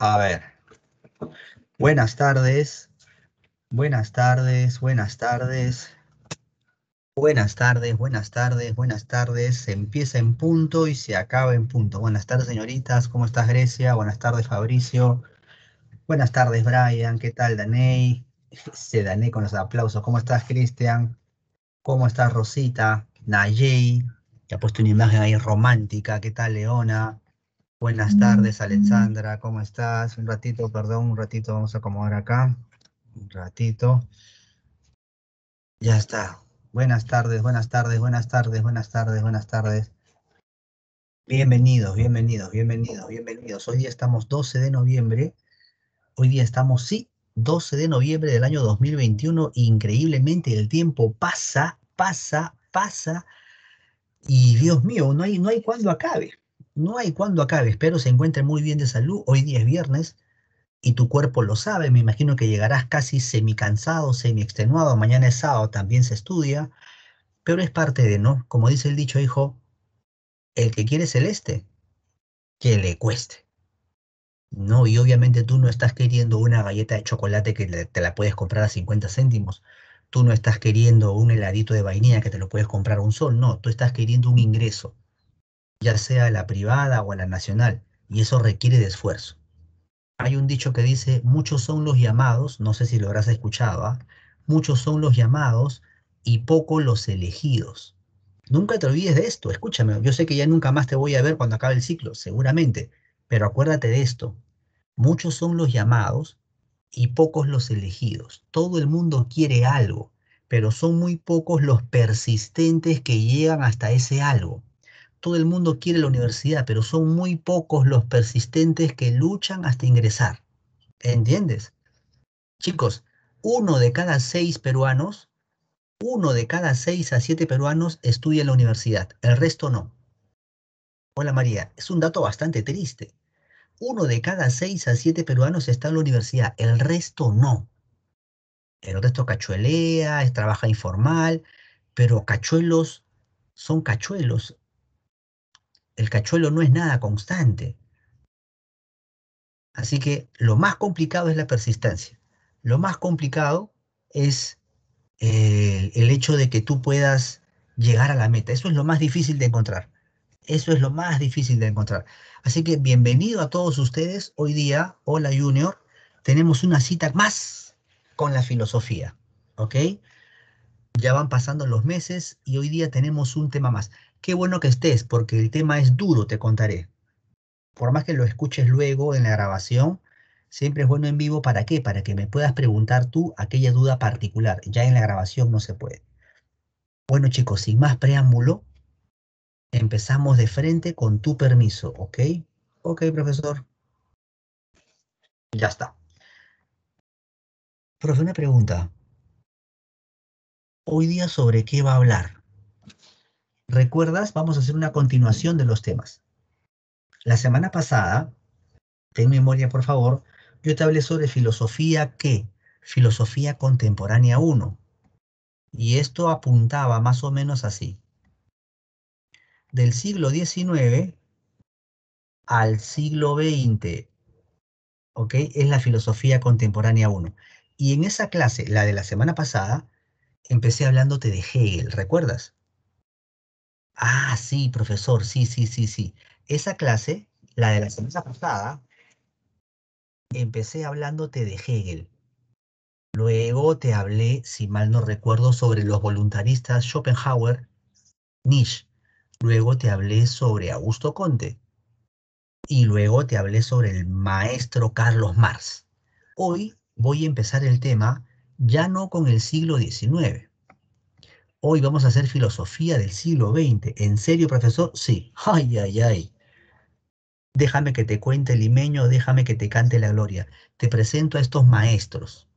A ver. Buenas tardes. Buenas tardes, buenas tardes. Buenas tardes, buenas tardes, buenas tardes. Se empieza en punto y se acaba en punto. Buenas tardes, señoritas. ¿Cómo estás, Grecia? Buenas tardes, Fabricio. Buenas tardes, Brian. ¿Qué tal, Daney? Se dané con los aplausos. ¿Cómo estás, Cristian? ¿Cómo estás, Rosita? Nayei. Te ha puesto una imagen ahí romántica. ¿Qué tal, Leona? Buenas mm. tardes, Alexandra, ¿cómo estás? Un ratito, perdón, un ratito, vamos a acomodar acá. Un ratito. Ya está. Buenas tardes, buenas tardes, buenas tardes, buenas tardes, buenas tardes. Bienvenidos, bienvenidos, bienvenidos, bienvenidos. Hoy día estamos 12 de noviembre. Hoy día estamos, sí, 12 de noviembre del año 2021. Increíblemente el tiempo pasa, pasa, pasa. Y Dios mío, no hay, no hay cuándo acabe. No hay cuándo acabe, espero se encuentre muy bien de salud. Hoy día es viernes y tu cuerpo lo sabe. Me imagino que llegarás casi semicansado, extenuado. Mañana es sábado, también se estudia. Pero es parte de, ¿no? Como dice el dicho, hijo, el que quiere celeste, que le cueste. No, y obviamente tú no estás queriendo una galleta de chocolate que te la puedes comprar a 50 céntimos. Tú no estás queriendo un heladito de vainilla que te lo puedes comprar a un sol. No, tú estás queriendo un ingreso ya sea a la privada o a la nacional, y eso requiere de esfuerzo. Hay un dicho que dice, muchos son los llamados, no sé si lo habrás escuchado, ¿ah? muchos son los llamados y pocos los elegidos. Nunca te olvides de esto, escúchame, yo sé que ya nunca más te voy a ver cuando acabe el ciclo, seguramente, pero acuérdate de esto, muchos son los llamados y pocos los elegidos. Todo el mundo quiere algo, pero son muy pocos los persistentes que llegan hasta ese algo todo el mundo quiere la universidad, pero son muy pocos los persistentes que luchan hasta ingresar. ¿Entiendes? Chicos, uno de cada seis peruanos, uno de cada seis a siete peruanos estudia en la universidad, el resto no. Hola María, es un dato bastante triste. Uno de cada seis a siete peruanos está en la universidad, el resto no. El resto cachuelea, trabaja informal, pero cachuelos son cachuelos el cachuelo no es nada constante. Así que lo más complicado es la persistencia. Lo más complicado es eh, el hecho de que tú puedas llegar a la meta. Eso es lo más difícil de encontrar. Eso es lo más difícil de encontrar. Así que bienvenido a todos ustedes. Hoy día, hola Junior, tenemos una cita más con la filosofía. ¿Ok? Ya van pasando los meses y hoy día tenemos un tema más qué bueno que estés, porque el tema es duro, te contaré. Por más que lo escuches luego en la grabación, siempre es bueno en vivo, ¿para qué? Para que me puedas preguntar tú aquella duda particular. Ya en la grabación no se puede. Bueno chicos, sin más preámbulo, empezamos de frente con tu permiso, ¿ok? Ok, profesor. Ya está. Profesor, una pregunta. Hoy día sobre qué va a hablar recuerdas, vamos a hacer una continuación de los temas. La semana pasada, ten memoria por favor, yo te hablé sobre filosofía que, filosofía contemporánea 1. Y esto apuntaba más o menos así. Del siglo XIX al siglo XX, ¿ok? Es la filosofía contemporánea 1. Y en esa clase, la de la semana pasada, empecé hablándote de Hegel, ¿recuerdas? Ah, sí, profesor, sí, sí, sí, sí. Esa clase, la de la semana pasada, empecé hablándote de Hegel. Luego te hablé, si mal no recuerdo, sobre los voluntaristas Schopenhauer, Nietzsche. Luego te hablé sobre Augusto Conte. Y luego te hablé sobre el maestro Carlos Marx. Hoy voy a empezar el tema ya no con el siglo XIX, Hoy vamos a hacer filosofía del siglo XX. ¿En serio, profesor? Sí. Ay, ay, ay. Déjame que te cuente el limeño, déjame que te cante la gloria. Te presento a estos maestros.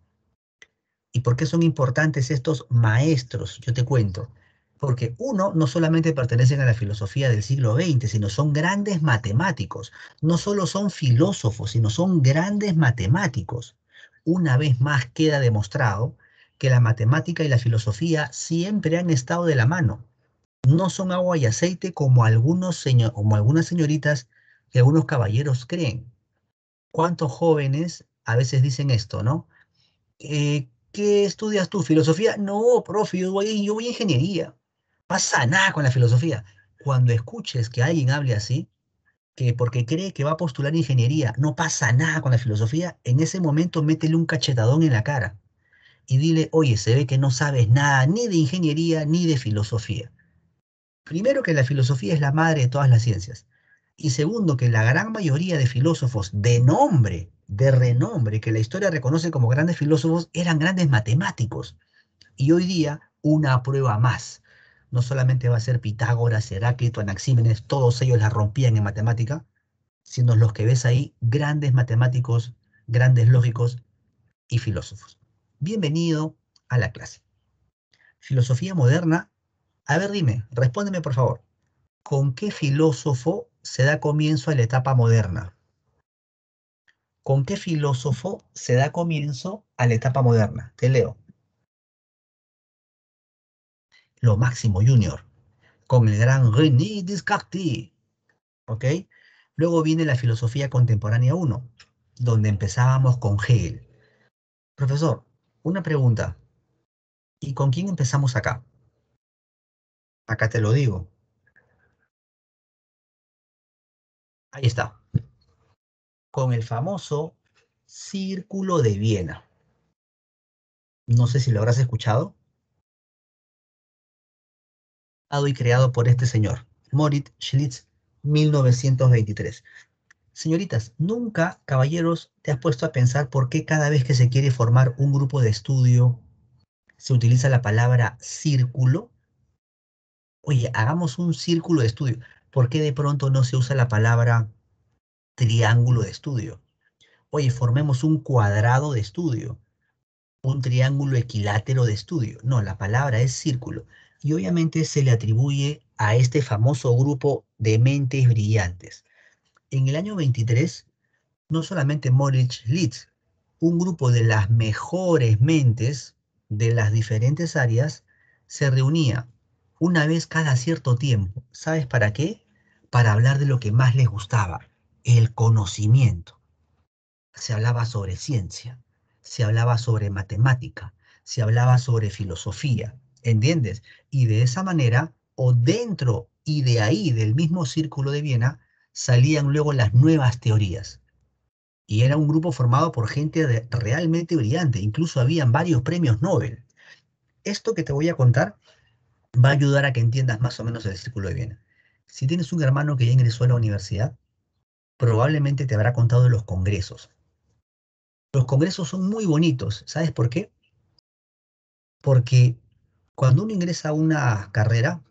¿Y por qué son importantes estos maestros? Yo te cuento. Porque uno, no solamente pertenecen a la filosofía del siglo XX, sino son grandes matemáticos. No solo son filósofos, sino son grandes matemáticos. Una vez más queda demostrado que la matemática y la filosofía siempre han estado de la mano. No son agua y aceite como, algunos algunas señoritas que algunos caballeros creen. ¿Cuántos jóvenes a veces dicen esto, no? Eh, ¿Qué estudias tú? ¿Filosofía? No, profe, yo voy, a ingeniería. Pasa nada con la filosofía. Cuando escuches que alguien hable así, que porque cree que va a postular ingeniería, no pasa nada con la filosofía, en ese momento métele un cachetadón en la cara y dile, oye, se ve que no sabes nada ni de ingeniería ni de filosofía. Primero que la filosofía es la madre de todas las ciencias. Y segundo que la gran mayoría de filósofos de nombre, de renombre, que la historia reconoce como grandes filósofos, eran grandes matemáticos. Y hoy día una prueba más. No solamente va a ser Pitágoras, Heráclito, Anaxímenes, todos ellos la rompían en matemática, sino los que ves ahí, grandes matemáticos, grandes lógicos y filósofos. Bienvenido a la clase. Filosofía moderna. A ver, dime, respóndeme por favor. ¿Con qué filósofo se da comienzo a la etapa moderna? ¿Con qué filósofo se da comienzo a la etapa moderna? Te leo. Lo máximo, Junior. Con el gran René Descartes. ¿Ok? Luego viene la filosofía contemporánea 1, donde empezábamos con Hegel. Profesor, una pregunta. ¿Y con quién empezamos acá? Acá te lo digo. Ahí está. Con el famoso Círculo de Viena. No sé si lo habrás escuchado. Y creado por este señor, Moritz Schlitz, 1923. Señoritas, nunca, caballeros, te has puesto a pensar por qué cada vez que se quiere formar un grupo de estudio se utiliza la palabra círculo. Oye, hagamos un círculo de estudio. ¿Por qué de pronto no se usa la palabra triángulo de estudio? Oye, formemos un cuadrado de estudio, un triángulo equilátero de estudio. No, la palabra es círculo. Y obviamente se le atribuye a este famoso grupo de mentes brillantes en el año 23, no solamente Moritz Litz, un grupo de las mejores mentes de las diferentes áreas se reunía una vez cada cierto tiempo. ¿Sabes para qué? Para hablar de lo que más les gustaba, el conocimiento. Se hablaba sobre ciencia, se hablaba sobre matemática, se hablaba sobre filosofía, ¿entiendes? Y de esa manera, o dentro y de ahí del mismo círculo de Viena, salían luego las nuevas teorías. Y era un grupo formado por gente realmente brillante, incluso habían varios premios Nobel. Esto que te voy a contar va a ayudar a que entiendas más o menos el círculo de Viena. Si tienes un hermano que ya ingresó a la universidad, probablemente te habrá contado de los congresos. Los congresos son muy bonitos, ¿sabes por qué? Porque cuando uno ingresa a una carrera,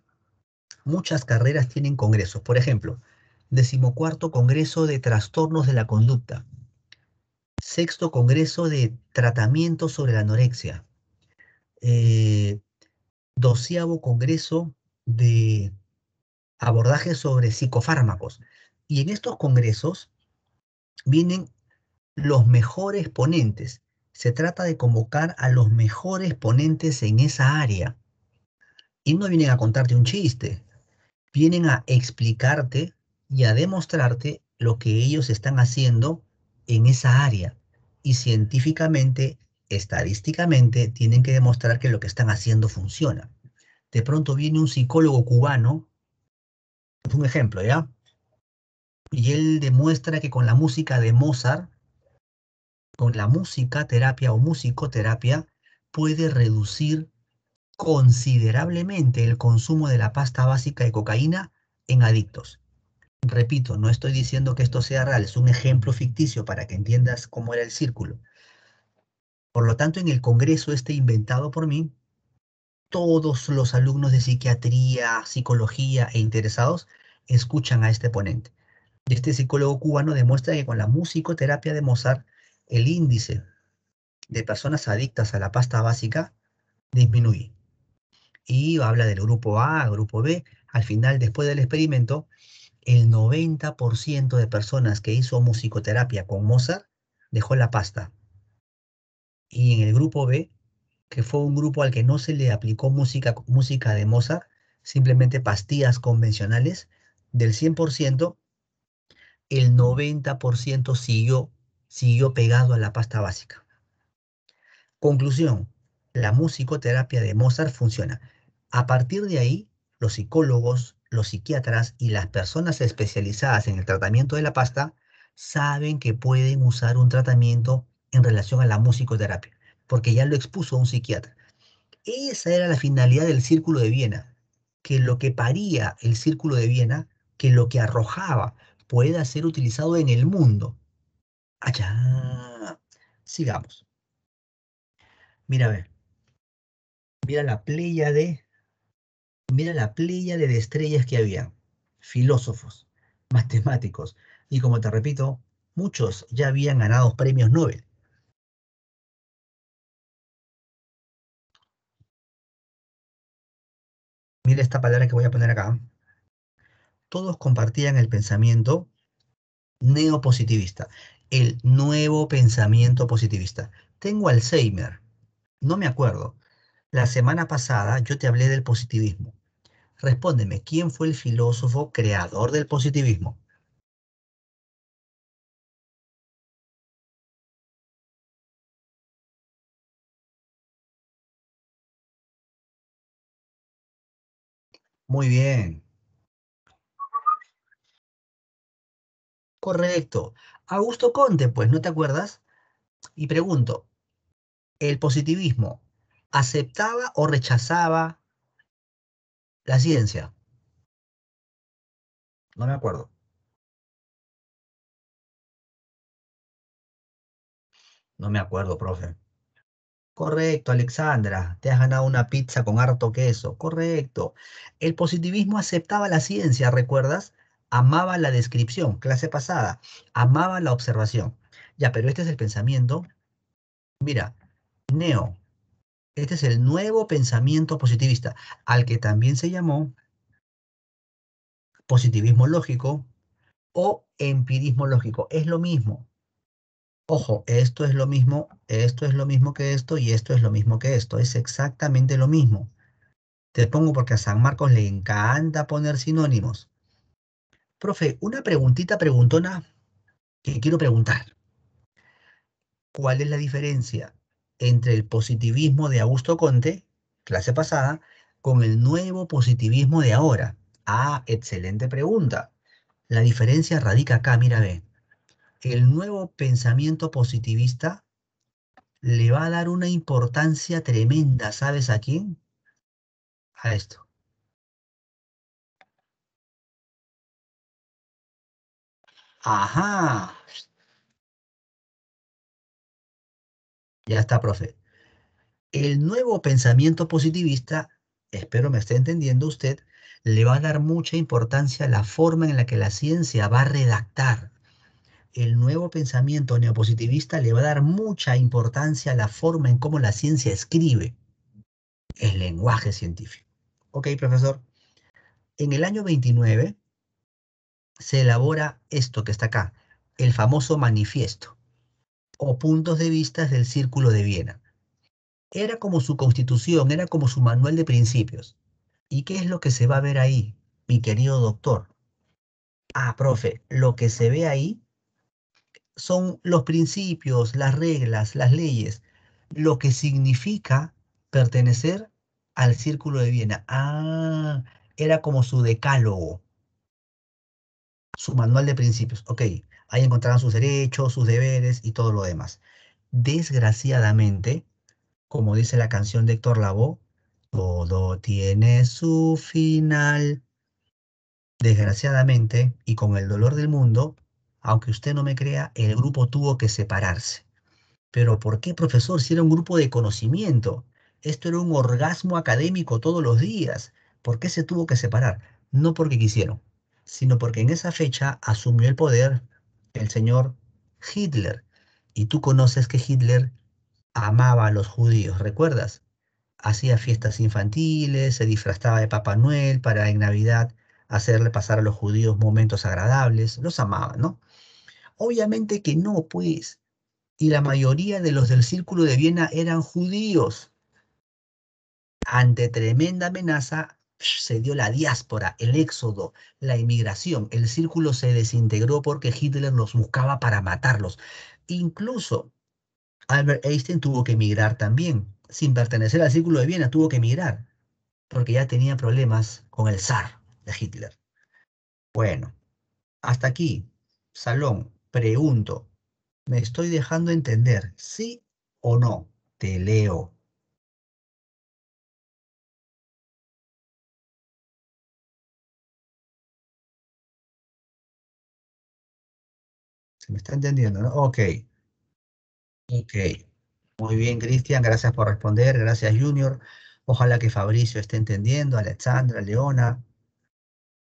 muchas carreras tienen congresos. Por ejemplo, decimocuarto Congreso de Trastornos de la Conducta, sexto Congreso de Tratamiento sobre la Anorexia, eh, Congreso de Abordaje sobre Psicofármacos. Y en estos congresos vienen los mejores ponentes. Se trata de convocar a los mejores ponentes en esa área. Y no vienen a contarte un chiste, vienen a explicarte y a demostrarte lo que ellos están haciendo en esa área. Y científicamente, estadísticamente, tienen que demostrar que lo que están haciendo funciona. De pronto viene un psicólogo cubano, un ejemplo, ¿ya? Y él demuestra que con la música de Mozart, con la música terapia o musicoterapia, puede reducir considerablemente el consumo de la pasta básica de cocaína en adictos repito, no estoy diciendo que esto sea real, es un ejemplo ficticio para que entiendas cómo era el círculo. Por lo tanto, en el Congreso este inventado por mí, todos los alumnos de psiquiatría, psicología e interesados escuchan a este ponente. Este psicólogo cubano demuestra que con la musicoterapia de Mozart, el índice de personas adictas a la pasta básica disminuye. Y habla del grupo A, grupo B. Al final, después del experimento, el 90% de personas que hizo musicoterapia con Mozart dejó la pasta. Y en el grupo B, que fue un grupo al que no se le aplicó música, música de Mozart, simplemente pastillas convencionales, del 100%, el 90% siguió, siguió pegado a la pasta básica. Conclusión, la musicoterapia de Mozart funciona. A partir de ahí, los psicólogos, los psiquiatras y las personas especializadas en el tratamiento de la pasta saben que pueden usar un tratamiento en relación a la musicoterapia, porque ya lo expuso un psiquiatra. Esa era la finalidad del Círculo de Viena, que lo que paría el Círculo de Viena, que lo que arrojaba pueda ser utilizado en el mundo. Allá. Sigamos. Mira, a ver. Mira la playa de Mira la playa de estrellas que había, filósofos, matemáticos, y como te repito, muchos ya habían ganado premios Nobel. Mira esta palabra que voy a poner acá. Todos compartían el pensamiento neopositivista, el nuevo pensamiento positivista. Tengo Alzheimer, no me acuerdo. La semana pasada yo te hablé del positivismo. Respóndeme, ¿quién fue el filósofo creador del positivismo? Muy bien. Correcto. Augusto Conte, pues, ¿no te acuerdas? Y pregunto, ¿el positivismo aceptaba o rechazaba la ciencia. No me acuerdo. No me acuerdo, profe. Correcto, Alexandra. Te has ganado una pizza con harto queso. Correcto. El positivismo aceptaba la ciencia, ¿recuerdas? Amaba la descripción, clase pasada. Amaba la observación. Ya, pero este es el pensamiento. Mira, Neo, este es el nuevo pensamiento positivista, al que también se llamó positivismo lógico o empirismo lógico. Es lo mismo. Ojo, esto es lo mismo, esto es lo mismo que esto y esto es lo mismo que esto. Es exactamente lo mismo. Te pongo porque a San Marcos le encanta poner sinónimos. Profe, una preguntita preguntona que quiero preguntar. ¿Cuál es la diferencia entre el positivismo de Augusto Conte, clase pasada, con el nuevo positivismo de ahora? Ah, excelente pregunta. La diferencia radica acá, mira, ve. El nuevo pensamiento positivista le va a dar una importancia tremenda, ¿sabes a quién? A esto. Ajá, Ya está, profe. El nuevo pensamiento positivista, espero me esté entendiendo usted, le va a dar mucha importancia a la forma en la que la ciencia va a redactar. El nuevo pensamiento neopositivista le va a dar mucha importancia a la forma en cómo la ciencia escribe el lenguaje científico. Ok, profesor. En el año 29 se elabora esto que está acá, el famoso manifiesto o puntos de vista del Círculo de Viena. Era como su constitución, era como su manual de principios. ¿Y qué es lo que se va a ver ahí, mi querido doctor? Ah, profe, lo que se ve ahí son los principios, las reglas, las leyes, lo que significa pertenecer al Círculo de Viena. Ah, era como su decálogo, su manual de principios. Ok, Ahí encontrarán sus derechos, sus deberes y todo lo demás. Desgraciadamente, como dice la canción de Héctor Lavoe, todo tiene su final. Desgraciadamente, y con el dolor del mundo, aunque usted no me crea, el grupo tuvo que separarse. Pero ¿por qué, profesor? Si era un grupo de conocimiento. Esto era un orgasmo académico todos los días. ¿Por qué se tuvo que separar? No porque quisieron, sino porque en esa fecha asumió el poder el señor Hitler. Y tú conoces que Hitler amaba a los judíos, ¿recuerdas? Hacía fiestas infantiles, se disfrazaba de Papá Noel para en Navidad hacerle pasar a los judíos momentos agradables, los amaba, ¿no? Obviamente que no, pues. Y la mayoría de los del círculo de Viena eran judíos. Ante tremenda amenaza, se dio la diáspora, el éxodo, la emigración, el círculo se desintegró porque Hitler los buscaba para matarlos. Incluso Albert Einstein tuvo que emigrar también, sin pertenecer al círculo de Viena, tuvo que emigrar, porque ya tenía problemas con el zar de Hitler. Bueno, hasta aquí, Salón, pregunto, ¿me estoy dejando entender, sí o no? Te leo. ¿Se me está entendiendo? ¿no? Ok. Ok. Muy bien, Cristian. Gracias por responder. Gracias, Junior. Ojalá que Fabricio esté entendiendo. Alexandra, Leona,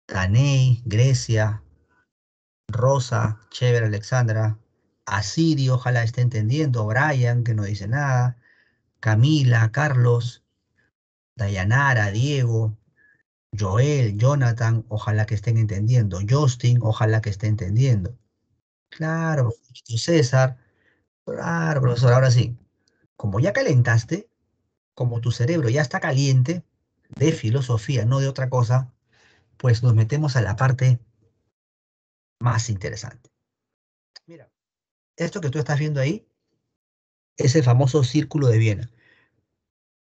Taney, Grecia, Rosa, chévere, Alexandra. Asiri, ojalá esté entendiendo. Brian, que no dice nada. Camila, Carlos, Dayanara, Diego, Joel, Jonathan, ojalá que estén entendiendo. Justin, ojalá que esté entendiendo. Claro, César. Claro, profesor, ahora sí. Como ya calentaste, como tu cerebro ya está caliente, de filosofía, no de otra cosa, pues nos metemos a la parte más interesante. Mira, esto que tú estás viendo ahí es el famoso círculo de Viena.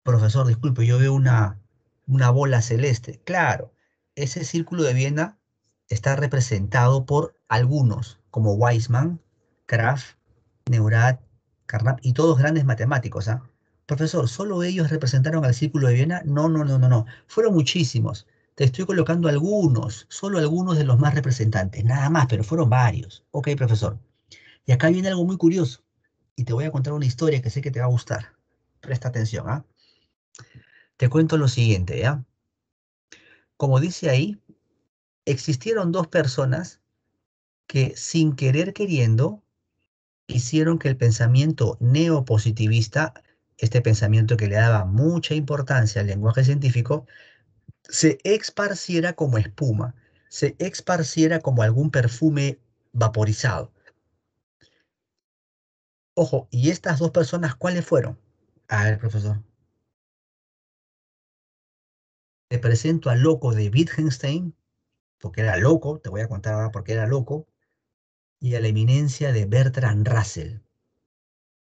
Profesor, disculpe, yo veo una, una bola celeste. Claro, ese círculo de Viena está representado por algunos, como Weismann, Kraft, Neurath, Carnap y todos grandes matemáticos. ¿ah? Profesor, ¿solo ellos representaron al Círculo de Viena? No, no, no, no, no. Fueron muchísimos. Te estoy colocando algunos, solo algunos de los más representantes, nada más, pero fueron varios. Ok, profesor. Y acá viene algo muy curioso. Y te voy a contar una historia que sé que te va a gustar. Presta atención, ¿ah? Te cuento lo siguiente, ¿ya? Como dice ahí, existieron dos personas que sin querer queriendo hicieron que el pensamiento neopositivista, este pensamiento que le daba mucha importancia al lenguaje científico, se esparciera como espuma, se esparciera como algún perfume vaporizado. Ojo, ¿y estas dos personas cuáles fueron? A ver, profesor. Te presento al loco de Wittgenstein, porque era loco, te voy a contar ahora por qué era loco, y a la eminencia de Bertrand Russell,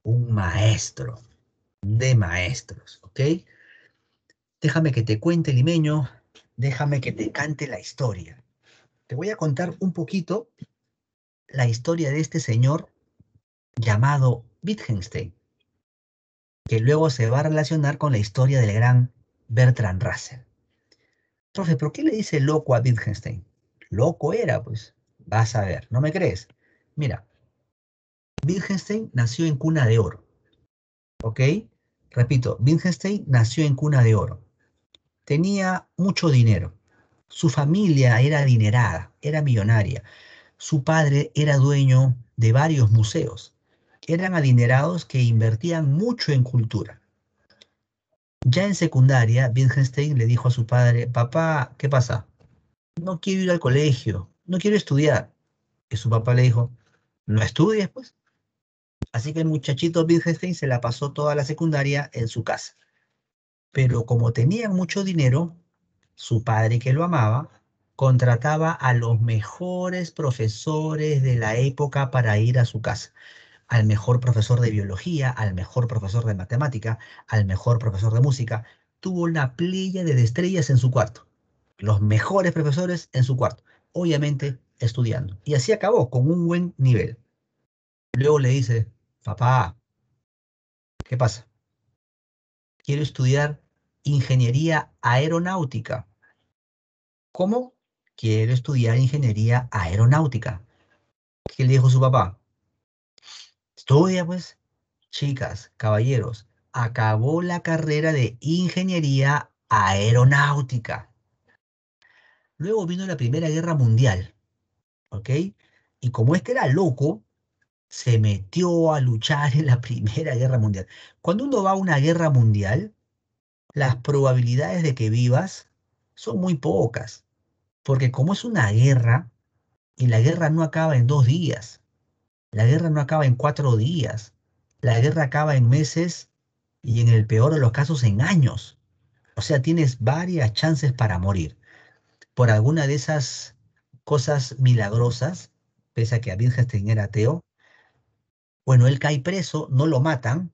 un maestro de maestros, ¿ok? Déjame que te cuente, limeño, déjame que te cante la historia. Te voy a contar un poquito la historia de este señor llamado Wittgenstein, que luego se va a relacionar con la historia del gran Bertrand Russell. Profe, ¿pero qué le dice loco a Wittgenstein? Loco era, pues. Vas a ver, ¿no me crees? Mira, Wittgenstein nació en cuna de oro. ¿Ok? Repito, Wittgenstein nació en cuna de oro. Tenía mucho dinero. Su familia era adinerada, era millonaria. Su padre era dueño de varios museos. Eran adinerados que invertían mucho en cultura. Ya en secundaria, Wittgenstein le dijo a su padre, papá, ¿qué pasa? No quiero ir al colegio, no quiero estudiar. Y su papá le dijo, no estudies, pues. Así que el muchachito Wittgenstein se la pasó toda la secundaria en su casa. Pero como tenían mucho dinero, su padre que lo amaba, contrataba a los mejores profesores de la época para ir a su casa. Al mejor profesor de biología, al mejor profesor de matemática, al mejor profesor de música. Tuvo una playa de estrellas en su cuarto. Los mejores profesores en su cuarto obviamente estudiando. Y así acabó, con un buen nivel. Luego le dice, papá, ¿qué pasa? Quiero estudiar ingeniería aeronáutica. ¿Cómo? Quiero estudiar ingeniería aeronáutica. ¿Qué le dijo su papá? Estudia, pues. Chicas, caballeros, acabó la carrera de ingeniería aeronáutica. Luego vino la Primera Guerra Mundial, ¿ok? Y como este era loco, se metió a luchar en la Primera Guerra Mundial. Cuando uno va a una guerra mundial, las probabilidades de que vivas son muy pocas, porque como es una guerra, y la guerra no acaba en dos días, la guerra no acaba en cuatro días, la guerra acaba en meses y en el peor de los casos en años. O sea, tienes varias chances para morir por alguna de esas cosas milagrosas, pese a que a Wittgenstein era ateo, bueno, él cae preso, no lo matan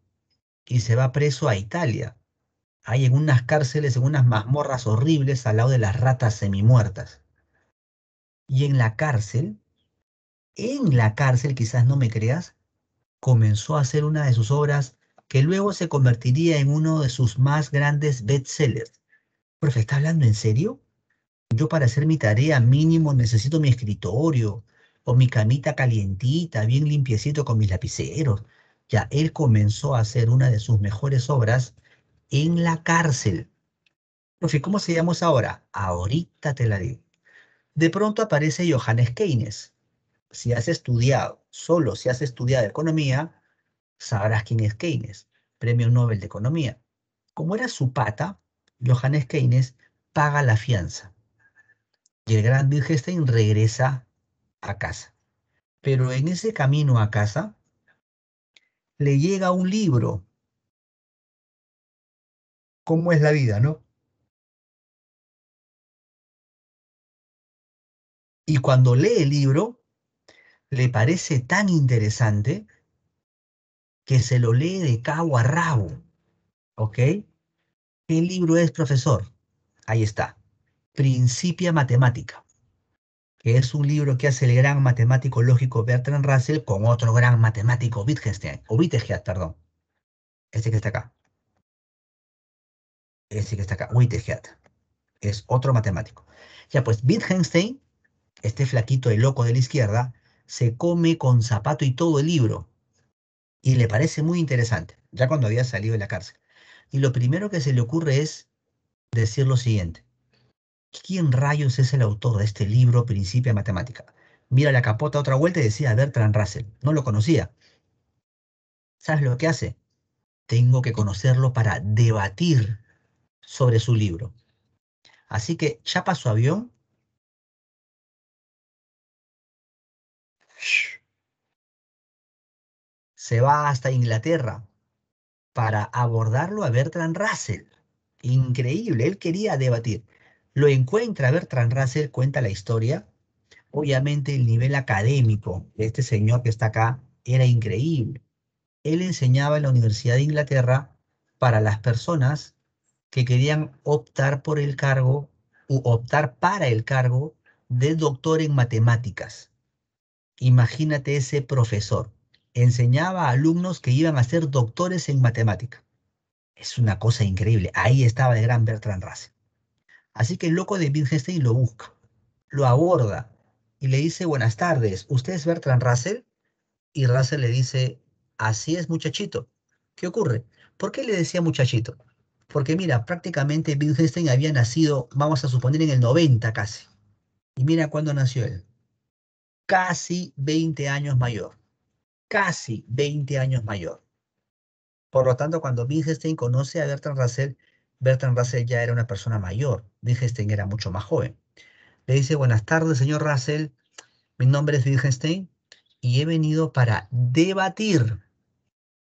y se va preso a Italia. Hay en unas cárceles, en unas mazmorras horribles al lado de las ratas semimuertas. Y en la cárcel, en la cárcel, quizás no me creas, comenzó a hacer una de sus obras que luego se convertiría en uno de sus más grandes bestsellers. Profe, ¿está hablando en serio? Yo para hacer mi tarea mínimo necesito mi escritorio o mi camita calientita, bien limpiecito con mis lapiceros. Ya él comenzó a hacer una de sus mejores obras en la cárcel. Profe, ¿cómo se llama ahora? Ahorita te la digo. De pronto aparece Johannes Keynes. Si has estudiado, solo si has estudiado economía, sabrás quién es Keynes, premio Nobel de Economía. Como era su pata, Johannes Keynes paga la fianza. Y el gran regresa a casa. Pero en ese camino a casa le llega un libro. ¿Cómo es la vida, no? Y cuando lee el libro, le parece tan interesante que se lo lee de cabo a rabo. ¿Ok? ¿Qué libro es, profesor? Ahí está. Principia Matemática, que es un libro que hace el gran matemático lógico Bertrand Russell con otro gran matemático Wittgenstein, o Wittgenstein, perdón. Este que está acá. Este que está acá, Wittgenstein. Es otro matemático. Ya pues, Wittgenstein, este flaquito y loco de la izquierda, se come con zapato y todo el libro. Y le parece muy interesante, ya cuando había salido de la cárcel. Y lo primero que se le ocurre es decir lo siguiente. ¿quién rayos es el autor de este libro Principia Matemática? Mira la capota otra vuelta y decía Bertrand Russell. No lo conocía. ¿Sabes lo que hace? Tengo que conocerlo para debatir sobre su libro. Así que chapa su avión. Se va hasta Inglaterra para abordarlo a Bertrand Russell. Increíble, él quería debatir lo encuentra. Bertrand Russell cuenta la historia. Obviamente el nivel académico de este señor que está acá era increíble. Él enseñaba en la Universidad de Inglaterra para las personas que querían optar por el cargo u optar para el cargo de doctor en matemáticas. Imagínate ese profesor. Enseñaba a alumnos que iban a ser doctores en matemática. Es una cosa increíble. Ahí estaba el gran Bertrand Russell. Así que el loco de Wittgenstein lo busca, lo aborda y le dice, buenas tardes, ¿usted es Bertrand Russell? Y Russell le dice, así es muchachito. ¿Qué ocurre? ¿Por qué le decía muchachito? Porque mira, prácticamente Wittgenstein había nacido, vamos a suponer, en el 90 casi. Y mira cuándo nació él. Casi 20 años mayor. Casi 20 años mayor. Por lo tanto, cuando Wittgenstein conoce a Bertrand Russell, Bertrand Russell ya era una persona mayor, Wittgenstein era mucho más joven. Le dice, buenas tardes, señor Russell, mi nombre es Wittgenstein y he venido para debatir,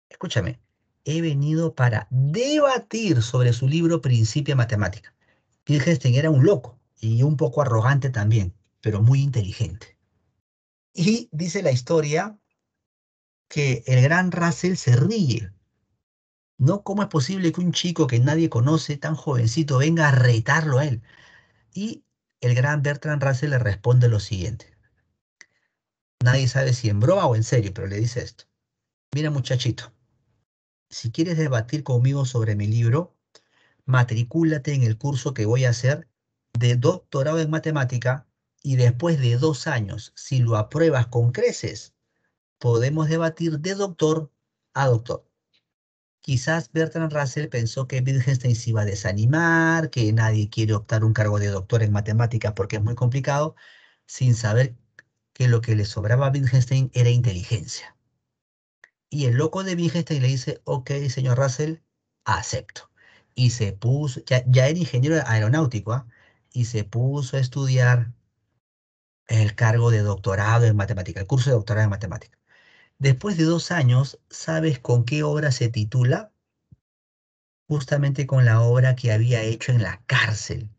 escúchame, he venido para debatir sobre su libro Principia Matemática. Wittgenstein era un loco y un poco arrogante también, pero muy inteligente. Y dice la historia que el gran Russell se ríe ¿Cómo es posible que un chico que nadie conoce, tan jovencito, venga a retarlo a él? Y el gran Bertrand Russell le responde lo siguiente. Nadie sabe si en broma o en serio, pero le dice esto. Mira muchachito, si quieres debatir conmigo sobre mi libro, matricúlate en el curso que voy a hacer de doctorado en matemática y después de dos años, si lo apruebas con creces, podemos debatir de doctor a doctor. Quizás Bertrand Russell pensó que Wittgenstein se iba a desanimar, que nadie quiere optar un cargo de doctor en matemáticas porque es muy complicado, sin saber que lo que le sobraba a Wittgenstein era inteligencia. Y el loco de Wittgenstein le dice, ok, señor Russell, acepto. Y se puso, ya, era ingeniero aeronáutico, ¿ah? y se puso a estudiar el cargo de doctorado en matemática, el curso de doctorado en matemática. Después de dos años, ¿sabes con qué obra se titula? Justamente con la obra que había hecho en la cárcel.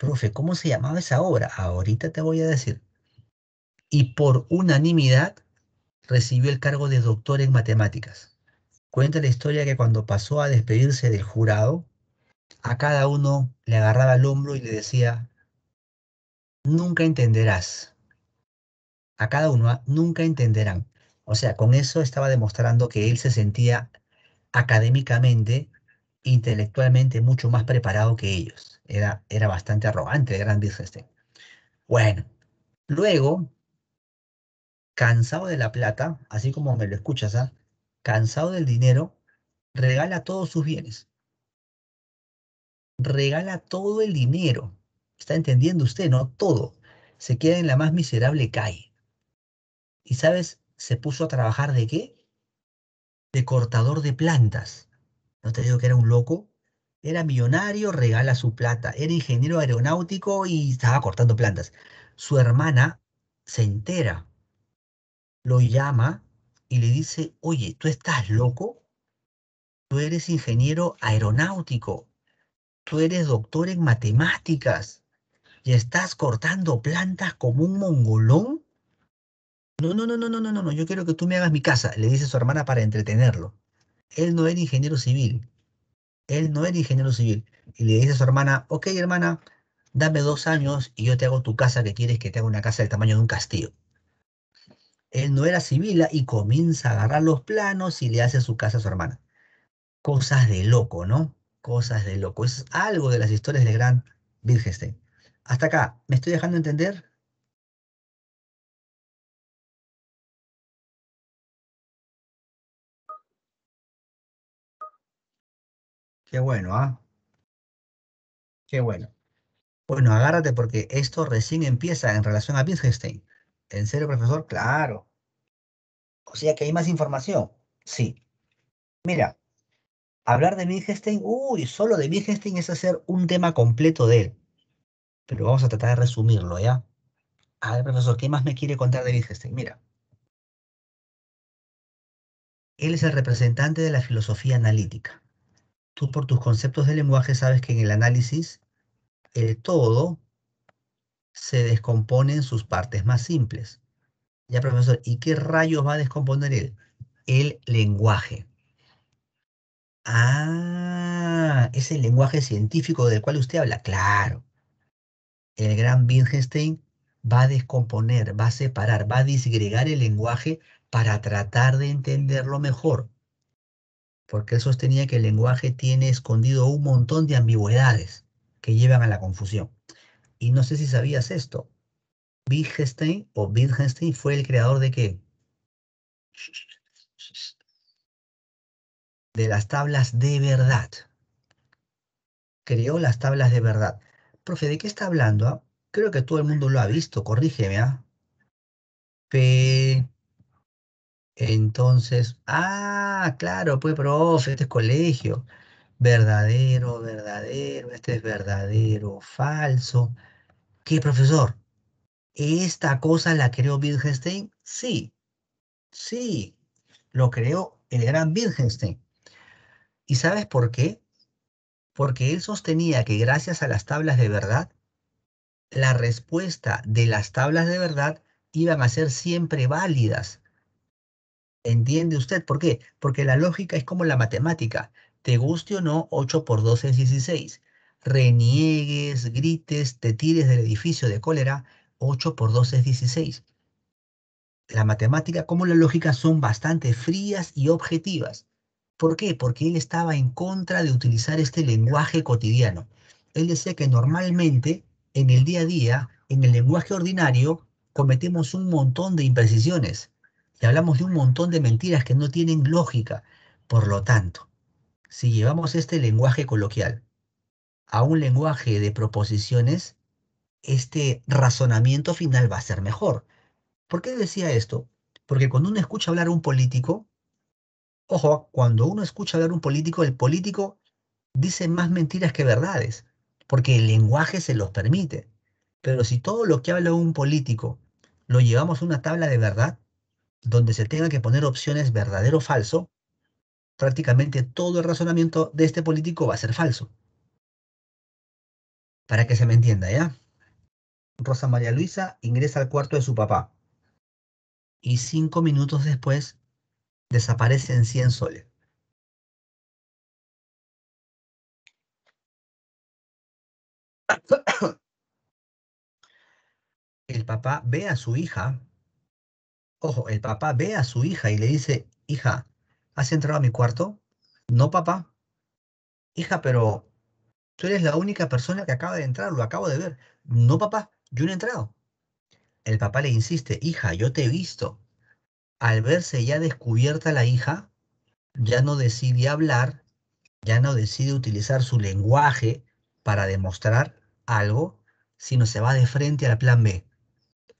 Profe, ¿cómo se llamaba esa obra? Ahorita te voy a decir. Y por unanimidad recibió el cargo de doctor en matemáticas. Cuenta la historia que cuando pasó a despedirse del jurado, a cada uno le agarraba el hombro y le decía, nunca entenderás. A cada uno, ¿ah? nunca entenderán. O sea, con eso estaba demostrando que él se sentía académicamente, intelectualmente mucho más preparado que ellos. Era, era bastante arrogante de gran Wittgenstein. Bueno, luego, cansado de la plata, así como me lo escuchas, ¿ah? cansado del dinero, regala todos sus bienes. Regala todo el dinero. ¿Está entendiendo usted, no? Todo. Se queda en la más miserable calle. Y sabes, se puso a trabajar de qué? De cortador de plantas. No te digo que era un loco. Era millonario, regala su plata. Era ingeniero aeronáutico y estaba cortando plantas. Su hermana se entera, lo llama y le dice, oye, ¿tú estás loco? Tú eres ingeniero aeronáutico, tú eres doctor en matemáticas y estás cortando plantas como un mongolón. No, no, no, no, no, no, no, yo quiero que tú me hagas mi casa, le dice su hermana para entretenerlo. Él no era ingeniero civil. Él no era ingeniero civil. Y le dice a su hermana, ok, hermana, dame dos años y yo te hago tu casa que quieres que te haga una casa del tamaño de un castillo. Él no era civil ¿ah? y comienza a agarrar los planos y le hace su casa a su hermana. Cosas de loco, ¿no? Cosas de loco. Es algo de las historias de Gran Wittgenstein. Hasta acá, ¿me estoy dejando entender? Qué bueno, ¿ah? Qué bueno. Bueno, agárrate porque esto recién empieza en relación a Wittgenstein. ¿En serio, profesor? Claro. O sea que hay más información. Sí. Mira, hablar de Wittgenstein, uy, solo de Wittgenstein es hacer un tema completo de él. Pero vamos a tratar de resumirlo, ¿ya? A ver, profesor, ¿qué más me quiere contar de Wittgenstein? Mira. Él es el representante de la filosofía analítica tú por tus conceptos de lenguaje sabes que en el análisis el todo se descompone en sus partes más simples. Ya, profesor, ¿y qué rayos va a descomponer él? El lenguaje. Ah, es el lenguaje científico del cual usted habla. Claro. El gran Wittgenstein va a descomponer, va a separar, va a disgregar el lenguaje para tratar de entenderlo mejor porque él sostenía que el lenguaje tiene escondido un montón de ambigüedades que llevan a la confusión. Y no sé si sabías esto. Wittgenstein o Wittgenstein fue el creador de qué? De las tablas de verdad. Creó las tablas de verdad. Profe, ¿de qué está hablando? Ah, creo que todo el mundo lo ha visto, corrígeme. ¿ah? Entonces, ah, claro, pues, profe, este es colegio. Verdadero, verdadero, este es verdadero, falso. ¿Qué, profesor? ¿Esta cosa la creó Wittgenstein? Sí, sí, lo creó el gran Wittgenstein. ¿Y sabes por qué? Porque él sostenía que gracias a las tablas de verdad, la respuesta de las tablas de verdad iban a ser siempre válidas ¿Entiende usted por qué? Porque la lógica es como la matemática. Te guste o no, 8 por 12 es 16. Reniegues, grites, te tires del edificio de cólera, 8 por 12 es 16. La matemática como la lógica son bastante frías y objetivas. ¿Por qué? Porque él estaba en contra de utilizar este lenguaje cotidiano. Él decía que normalmente en el día a día, en el lenguaje ordinario, cometemos un montón de imprecisiones y hablamos de un montón de mentiras que no tienen lógica. Por lo tanto, si llevamos este lenguaje coloquial a un lenguaje de proposiciones, este razonamiento final va a ser mejor. ¿Por qué decía esto? Porque cuando uno escucha hablar a un político, ojo, cuando uno escucha hablar a un político, el político dice más mentiras que verdades, porque el lenguaje se los permite. Pero si todo lo que habla un político lo llevamos a una tabla de verdad, donde se tenga que poner opciones verdadero o falso, prácticamente todo el razonamiento de este político va a ser falso. Para que se me entienda, ¿ya? Rosa María Luisa ingresa al cuarto de su papá y cinco minutos después desaparece en 100 soles. El papá ve a su hija Ojo, el papá ve a su hija y le dice, hija, ¿has entrado a mi cuarto? No, papá. Hija, pero tú eres la única persona que acaba de entrar, lo acabo de ver. No, papá, yo no he entrado. El papá le insiste, hija, yo te he visto. Al verse ya descubierta la hija, ya no decide hablar, ya no decide utilizar su lenguaje para demostrar algo, sino se va de frente al plan B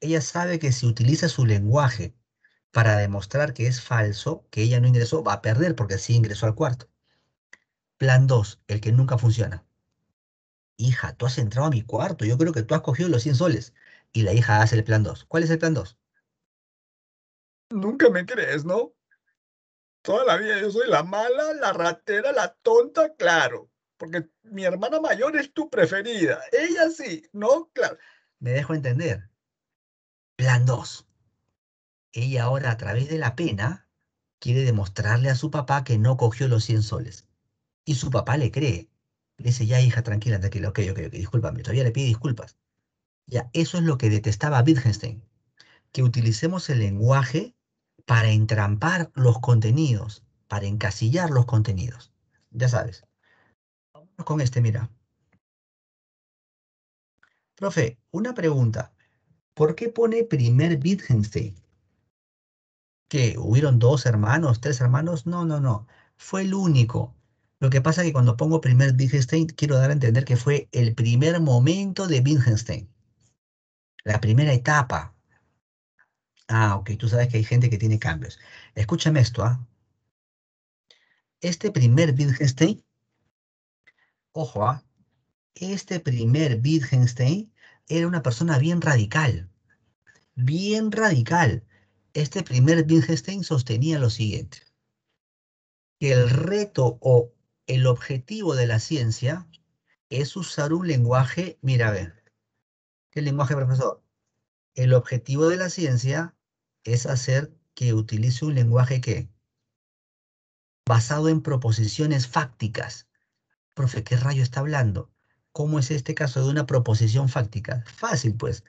ella sabe que si utiliza su lenguaje para demostrar que es falso, que ella no ingresó, va a perder porque sí ingresó al cuarto. Plan 2, el que nunca funciona. Hija, tú has entrado a mi cuarto, yo creo que tú has cogido los 100 soles. Y la hija hace el plan 2. ¿Cuál es el plan 2? Nunca me crees, ¿no? Toda la vida yo soy la mala, la ratera, la tonta, claro. Porque mi hermana mayor es tu preferida. Ella sí, ¿no? Claro. Me dejo entender Plan 2. Ella ahora a través de la pena quiere demostrarle a su papá que no cogió los 100 soles. Y su papá le cree. Le dice, ya hija, tranquila, tranquila, ok, ok, ok, discúlpame, todavía le pide disculpas. Ya, eso es lo que detestaba Wittgenstein, que utilicemos el lenguaje para entrampar los contenidos, para encasillar los contenidos. Ya sabes. Vamos con este, mira. Profe, una pregunta. ¿Por qué pone primer Wittgenstein? ¿Que hubieron dos hermanos, tres hermanos? No, no, no. Fue el único. Lo que pasa es que cuando pongo primer Wittgenstein, quiero dar a entender que fue el primer momento de Wittgenstein. La primera etapa. Ah, ok, tú sabes que hay gente que tiene cambios. Escúchame esto, ¿ah? Este primer Wittgenstein, ojo, ¿ah? Este primer Wittgenstein era una persona bien radical, bien radical. Este primer Wittgenstein sostenía lo siguiente, que el reto o el objetivo de la ciencia es usar un lenguaje, mira, a ver, ¿qué lenguaje, profesor? El objetivo de la ciencia es hacer que utilice un lenguaje que, basado en proposiciones fácticas. Profe, ¿qué rayo está hablando? ¿Cómo es este caso de una proposición fáctica? Fácil, pues.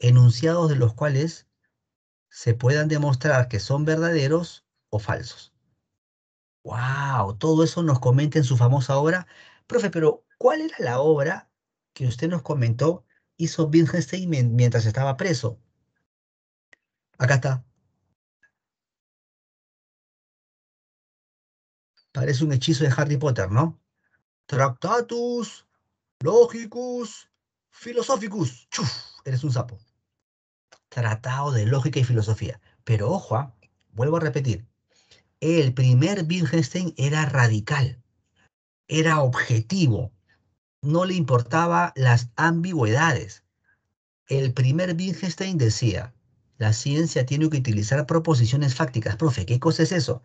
Enunciados de los cuales se puedan demostrar que son verdaderos o falsos. ¡Wow! Todo eso nos comenta en su famosa obra. Profe, pero ¿cuál era la obra que usted nos comentó hizo Wittgenstein mientras estaba preso? Acá está. Parece un hechizo de Harry Potter, ¿no? Tractatus Logicus filosóficos, eres un sapo. Tratado de lógica y filosofía. Pero ojo, ¿ah? vuelvo a repetir. El primer Wittgenstein era radical, era objetivo, no le importaba las ambigüedades. El primer Wittgenstein decía, la ciencia tiene que utilizar proposiciones fácticas. Profe, ¿qué cosa es eso?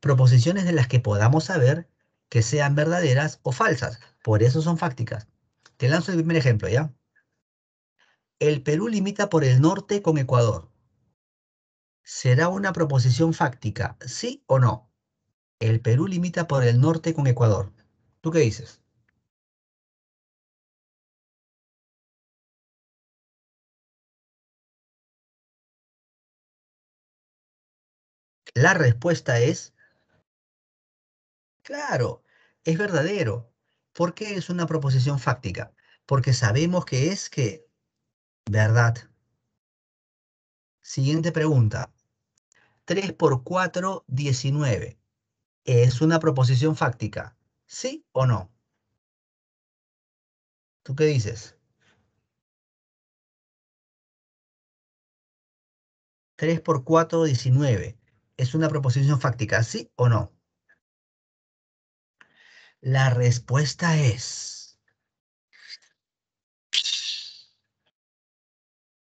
Proposiciones de las que podamos saber que sean verdaderas o falsas. Por eso son fácticas. Te lanzo el primer ejemplo, ¿ya? El Perú limita por el norte con Ecuador. ¿Será una proposición fáctica, sí o no? El Perú limita por el norte con Ecuador. ¿Tú qué dices? La respuesta es, claro, es verdadero. ¿Por qué es una proposición fáctica? Porque sabemos que es que, verdad. Siguiente pregunta. 3 por 4, 19. ¿Es una proposición fáctica? ¿Sí o no? ¿Tú qué dices? 3 por 4, 19. ¿Es una proposición fáctica? ¿Sí o no? La respuesta es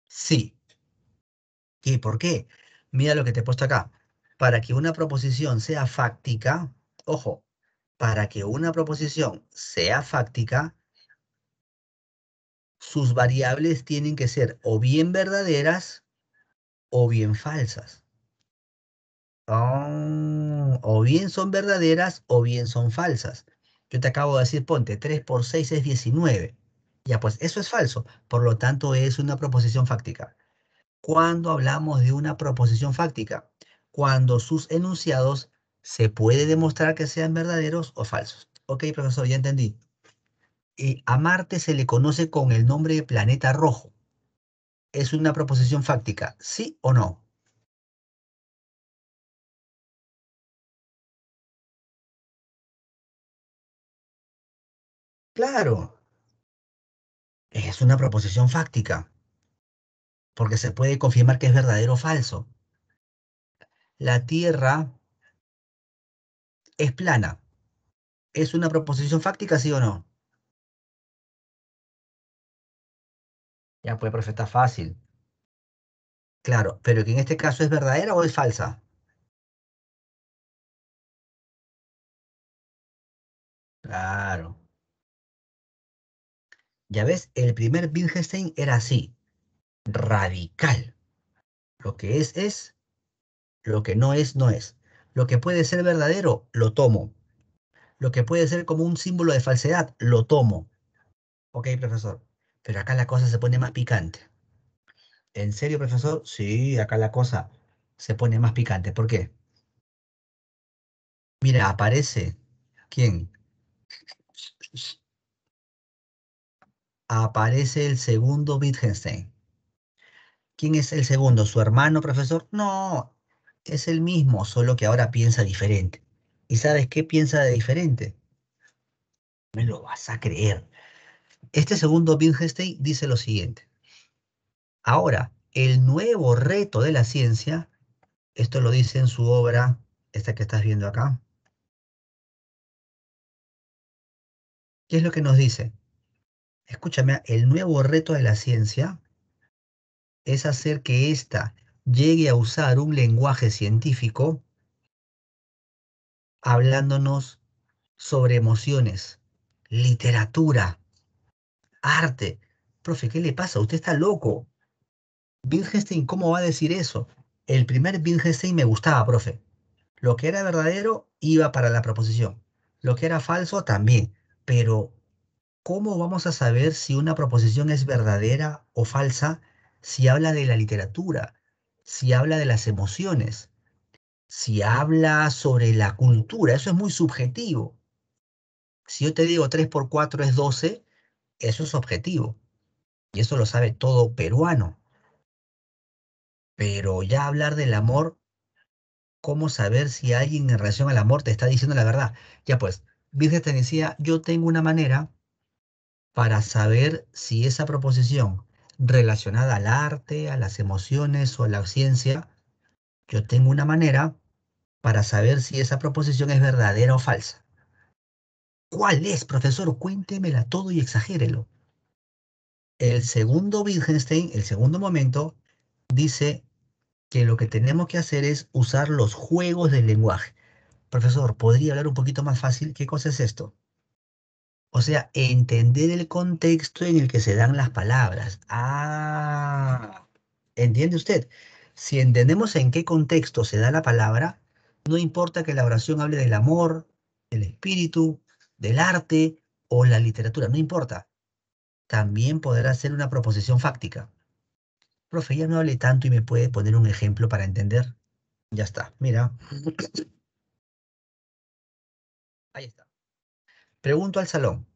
sí. ¿Y por qué? Mira lo que te he puesto acá. Para que una proposición sea fáctica, ojo, para que una proposición sea fáctica, sus variables tienen que ser o bien verdaderas o bien falsas. Oh, o bien son verdaderas o bien son falsas. Yo te acabo de decir, ponte, 3 por 6 es 19. Ya, pues eso es falso. Por lo tanto, es una proposición fáctica. ¿Cuándo hablamos de una proposición fáctica? Cuando sus enunciados se puede demostrar que sean verdaderos o falsos. Ok, profesor, ya entendí. Y eh, a Marte se le conoce con el nombre de planeta rojo. ¿Es una proposición fáctica? ¿Sí o no? Claro. Es una proposición fáctica, porque se puede confirmar que es verdadero o falso. La Tierra es plana. ¿Es una proposición fáctica, sí o no? Ya, puede profe, fácil. Claro, pero que en este caso es verdadera o es falsa. Claro. Ya ves, el primer Wittgenstein era así, radical. Lo que es, es. Lo que no es, no es. Lo que puede ser verdadero, lo tomo. Lo que puede ser como un símbolo de falsedad, lo tomo. Ok, profesor. Pero acá la cosa se pone más picante. ¿En serio, profesor? Sí, acá la cosa se pone más picante. ¿Por qué? Mira, aparece. ¿Quién? aparece el segundo Wittgenstein. ¿Quién es el segundo? ¿Su hermano, profesor? No, es el mismo, solo que ahora piensa diferente. ¿Y sabes qué piensa de diferente? Me lo vas a creer. Este segundo Wittgenstein dice lo siguiente. Ahora, el nuevo reto de la ciencia, esto lo dice en su obra, esta que estás viendo acá. ¿Qué es lo que nos dice? escúchame, el nuevo reto de la ciencia es hacer que ésta llegue a usar un lenguaje científico hablándonos sobre emociones, literatura, arte. Profe, ¿qué le pasa? Usted está loco. Wittgenstein, ¿cómo va a decir eso? El primer Wittgenstein me gustaba, profe. Lo que era verdadero iba para la proposición. Lo que era falso también. Pero ¿cómo vamos a saber si una proposición es verdadera o falsa si habla de la literatura, si habla de las emociones, si habla sobre la cultura? Eso es muy subjetivo. Si yo te digo 3 por 4 es 12, eso es objetivo. Y eso lo sabe todo peruano. Pero ya hablar del amor, ¿cómo saber si alguien en relación al amor te está diciendo la verdad? Ya pues, Virgen te yo tengo una manera para saber si esa proposición relacionada al arte, a las emociones o a la ciencia, yo tengo una manera para saber si esa proposición es verdadera o falsa. ¿Cuál es, profesor? Cuéntemela todo y exagérelo. El segundo Wittgenstein, el segundo momento, dice que lo que tenemos que hacer es usar los juegos del lenguaje. Profesor, ¿podría hablar un poquito más fácil? ¿Qué cosa es esto? O sea, entender el contexto en el que se dan las palabras. Ah, ¿entiende usted? Si entendemos en qué contexto se da la palabra, no importa que la oración hable del amor, del espíritu, del arte o la literatura, no importa. También podrá ser una proposición fáctica. Profe, ya no hable tanto y me puede poner un ejemplo para entender. Ya está, mira. Ahí está. Pregunto al salón.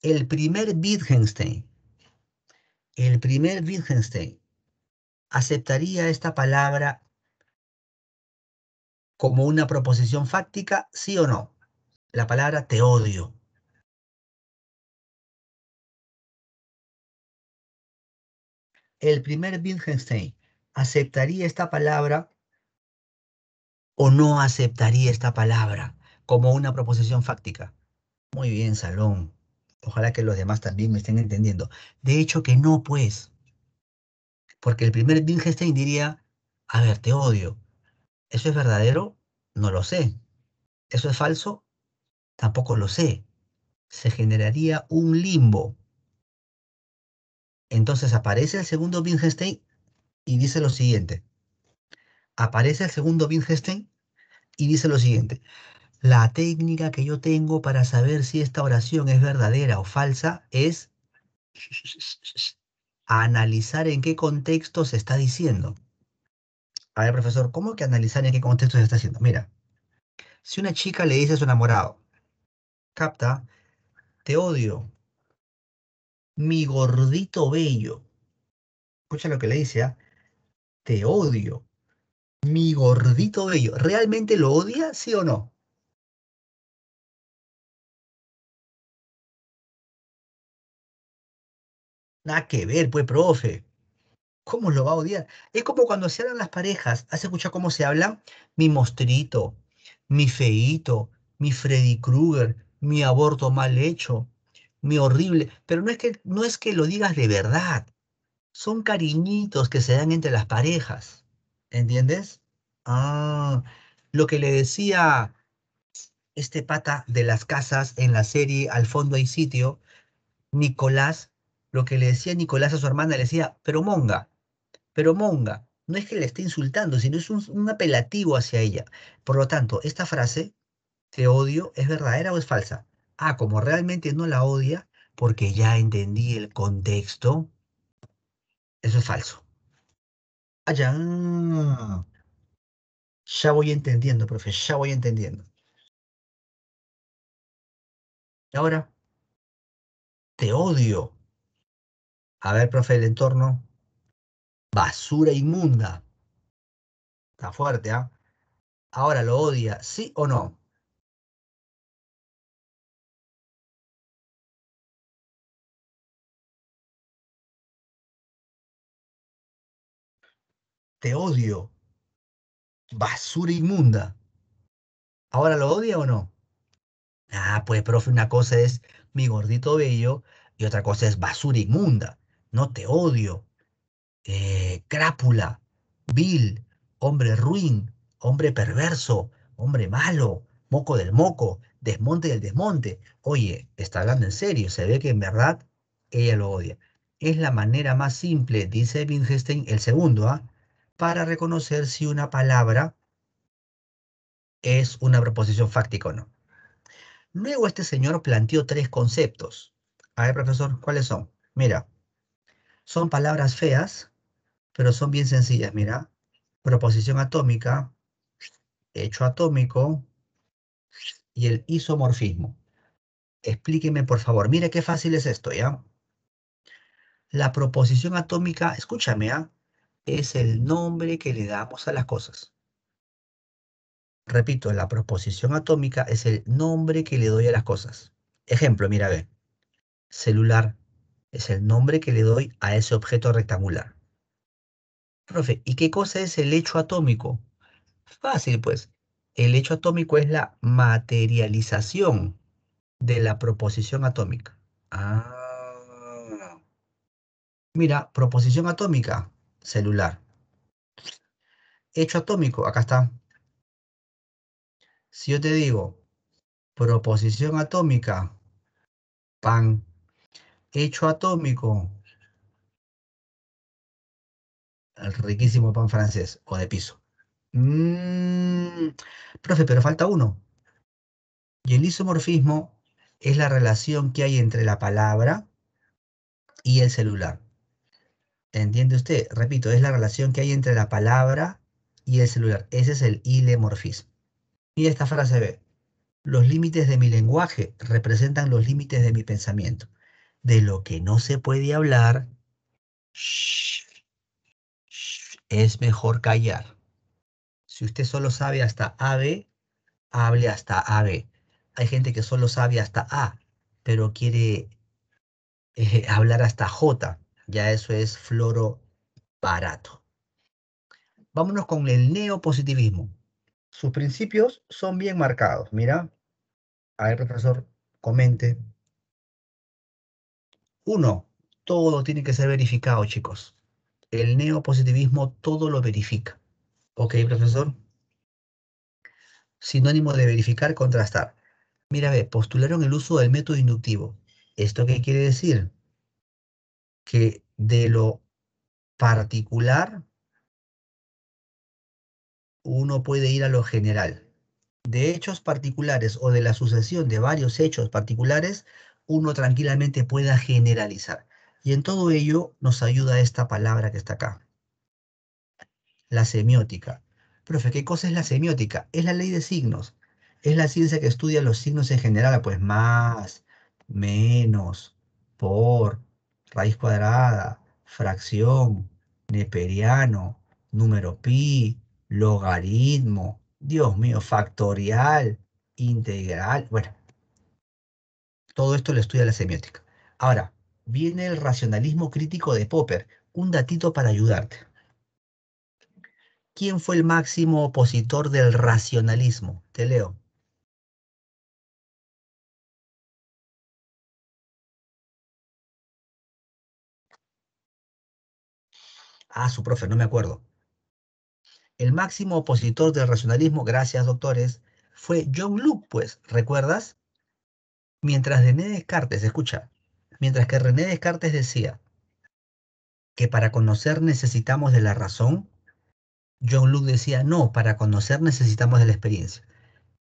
El primer Wittgenstein, el primer Wittgenstein, ¿aceptaría esta palabra como una proposición fáctica, sí o no? La palabra te odio. El primer Wittgenstein, ¿aceptaría esta palabra o no aceptaría esta palabra como una proposición fáctica? Muy bien, Salón. Ojalá que los demás también me estén entendiendo. De hecho que no, pues. Porque el primer Wittgenstein diría, a ver, te odio. ¿Eso es verdadero? No lo sé. ¿Eso es falso? Tampoco lo sé. Se generaría un limbo. Entonces aparece el segundo Wittgenstein y dice lo siguiente. Aparece el segundo Wittgenstein y dice lo siguiente. La técnica que yo tengo para saber si esta oración es verdadera o falsa es analizar en qué contexto se está diciendo. A ver, profesor, ¿cómo que analizar en qué contexto se está haciendo? Mira, si una chica le dice a su enamorado, capta, te odio, mi gordito bello. Escucha lo que le dice, ¿ah? te odio, mi gordito bello. ¿Realmente lo odia, sí o no? Nada que ver, pues, profe. ¿Cómo lo va a odiar? Es como cuando se hablan las parejas. ¿Has escuchado cómo se hablan? Mi mostrito, mi feito, mi Freddy Krueger, mi aborto mal hecho, mi horrible. Pero no es que, no es que lo digas de verdad. Son cariñitos que se dan entre las parejas. ¿Entiendes? Ah, lo que le decía este pata de las casas en la serie Al fondo hay sitio, Nicolás lo que le decía Nicolás a su hermana, le decía, pero monga, pero monga. No es que le esté insultando, sino es un, apelativo hacia ella. Por lo tanto, esta frase, te odio, ¿es verdadera o es falsa? Ah, como realmente no la odia, porque ya entendí el contexto, eso es falso. Allá. Ah, ya voy entendiendo, profe, ya voy entendiendo. Ahora, te odio. A ver, profe, el entorno. Basura inmunda. Está fuerte, ¿ah? Ahora lo odia, ¿sí o no? Te odio. Basura inmunda. ¿Ahora lo odia o no? Ah, pues, profe, una cosa es mi gordito bello y otra cosa es basura inmunda no te odio, eh, crápula, vil, hombre ruin, hombre perverso, hombre malo, moco del moco, desmonte del desmonte. Oye, está hablando en serio, se ve que en verdad ella lo odia. Es la manera más simple, dice Wittgenstein, el segundo, ¿ah? para reconocer si una palabra es una proposición fáctica o no. Luego este señor planteó tres conceptos. A ver, profesor, ¿cuáles son? Mira, son palabras feas, pero son bien sencillas, mira. Proposición atómica, hecho atómico y el isomorfismo. Explíqueme, por favor. Mire qué fácil es esto, ¿ya? La proposición atómica, escúchame, ¿ah? es el nombre que le damos a las cosas. Repito, la proposición atómica es el nombre que le doy a las cosas. Ejemplo, mira, ve. Celular es el nombre que le doy a ese objeto rectangular. Profe, ¿y qué cosa es el hecho atómico? Fácil, pues. El hecho atómico es la materialización de la proposición atómica. Ah. Mira, proposición atómica, celular. Hecho atómico, acá está. Si yo te digo, proposición atómica, pan hecho atómico. El riquísimo pan francés o de piso. Mm, profe, pero falta uno. Y el isomorfismo es la relación que hay entre la palabra y el celular. ¿Entiende usted? Repito, es la relación que hay entre la palabra y el celular. Ese es el ilemorfismo. Y esta frase B. Los límites de mi lenguaje representan los límites de mi pensamiento de lo que no se puede hablar, es mejor callar. Si usted solo sabe hasta AB, hable hasta AB. Hay gente que solo sabe hasta A, pero quiere eh, hablar hasta J. Ya eso es floro barato. Vámonos con el neopositivismo. Sus principios son bien marcados. Mira, a ver, profesor, comente. Uno, todo tiene que ser verificado, chicos. El neopositivismo todo lo verifica. ¿Ok, profesor? Sinónimo de verificar, contrastar. Mira, ve, postularon el uso del método inductivo. ¿Esto qué quiere decir? Que de lo particular uno puede ir a lo general. De hechos particulares o de la sucesión de varios hechos particulares, uno tranquilamente pueda generalizar. Y en todo ello nos ayuda esta palabra que está acá. La semiótica. Profe, ¿qué cosa es la semiótica? Es la ley de signos. Es la ciencia que estudia los signos en general, pues más, menos, por, raíz cuadrada, fracción, neperiano, número pi, logaritmo, Dios mío, factorial, integral. Bueno, todo esto lo estudia la semiótica. Ahora, viene el racionalismo crítico de Popper. Un datito para ayudarte. ¿Quién fue el máximo opositor del racionalismo? Te leo. Ah, su profe, no me acuerdo. El máximo opositor del racionalismo, gracias doctores, fue John Luke, pues, ¿recuerdas? Mientras René Descartes, escucha, mientras que René Descartes decía que para conocer necesitamos de la razón, John Luke decía, no, para conocer necesitamos de la experiencia.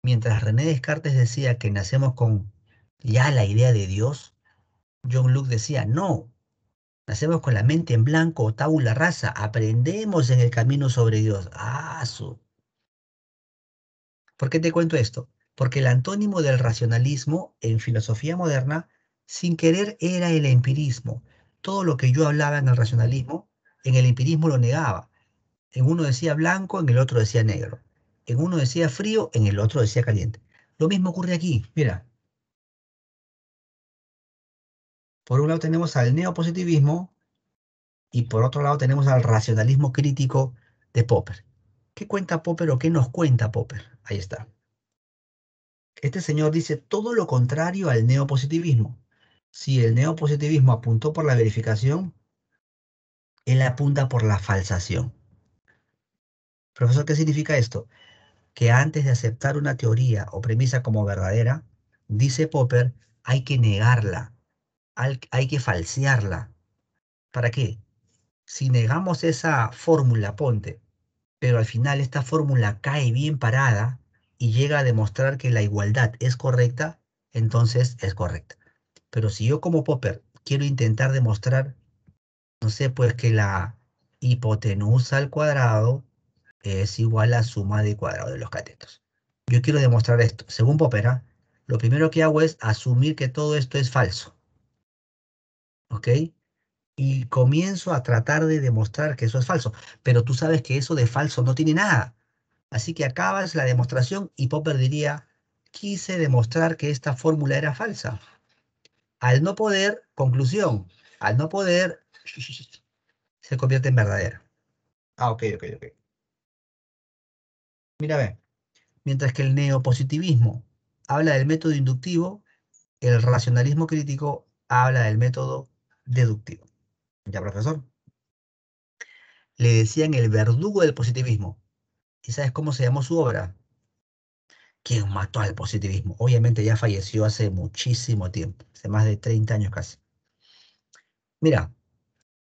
Mientras René Descartes decía que nacemos con ya la idea de Dios, John Luke decía, no, nacemos con la mente en blanco o tabula rasa, aprendemos en el camino sobre Dios. Ah, su. ¿Por qué te cuento esto? porque el antónimo del racionalismo en filosofía moderna, sin querer, era el empirismo. Todo lo que yo hablaba en el racionalismo, en el empirismo lo negaba. En uno decía blanco, en el otro decía negro. En uno decía frío, en el otro decía caliente. Lo mismo ocurre aquí, mira. Por un lado tenemos al neopositivismo y por otro lado tenemos al racionalismo crítico de Popper. ¿Qué cuenta Popper o qué nos cuenta Popper? Ahí está este señor dice todo lo contrario al neopositivismo. Si el neopositivismo apuntó por la verificación, él apunta por la falsación. Profesor, ¿qué significa esto? Que antes de aceptar una teoría o premisa como verdadera, dice Popper, hay que negarla, hay que falsearla. ¿Para qué? Si negamos esa fórmula, ponte, pero al final esta fórmula cae bien parada, y llega a demostrar que la igualdad es correcta, entonces es correcta. Pero si yo como Popper quiero intentar demostrar, no sé, pues que la hipotenusa al cuadrado es igual a suma de cuadrado de los catetos. Yo quiero demostrar esto. Según Popper, ¿ah? lo primero que hago es asumir que todo esto es falso. ¿Ok? Y comienzo a tratar de demostrar que eso es falso. Pero tú sabes que eso de falso no tiene nada. Así que acabas la demostración y Popper diría, quise demostrar que esta fórmula era falsa. Al no poder, conclusión, al no poder, se convierte en verdadera. Ah, ok, ok, ok. Mira, ve. Mientras que el neopositivismo habla del método inductivo, el racionalismo crítico habla del método deductivo. Ya, profesor. Le decían el verdugo del positivismo. ¿Y sabes cómo se llamó su obra. ¿Quién mató al positivismo? Obviamente ya falleció hace muchísimo tiempo, hace más de 30 años casi. Mira,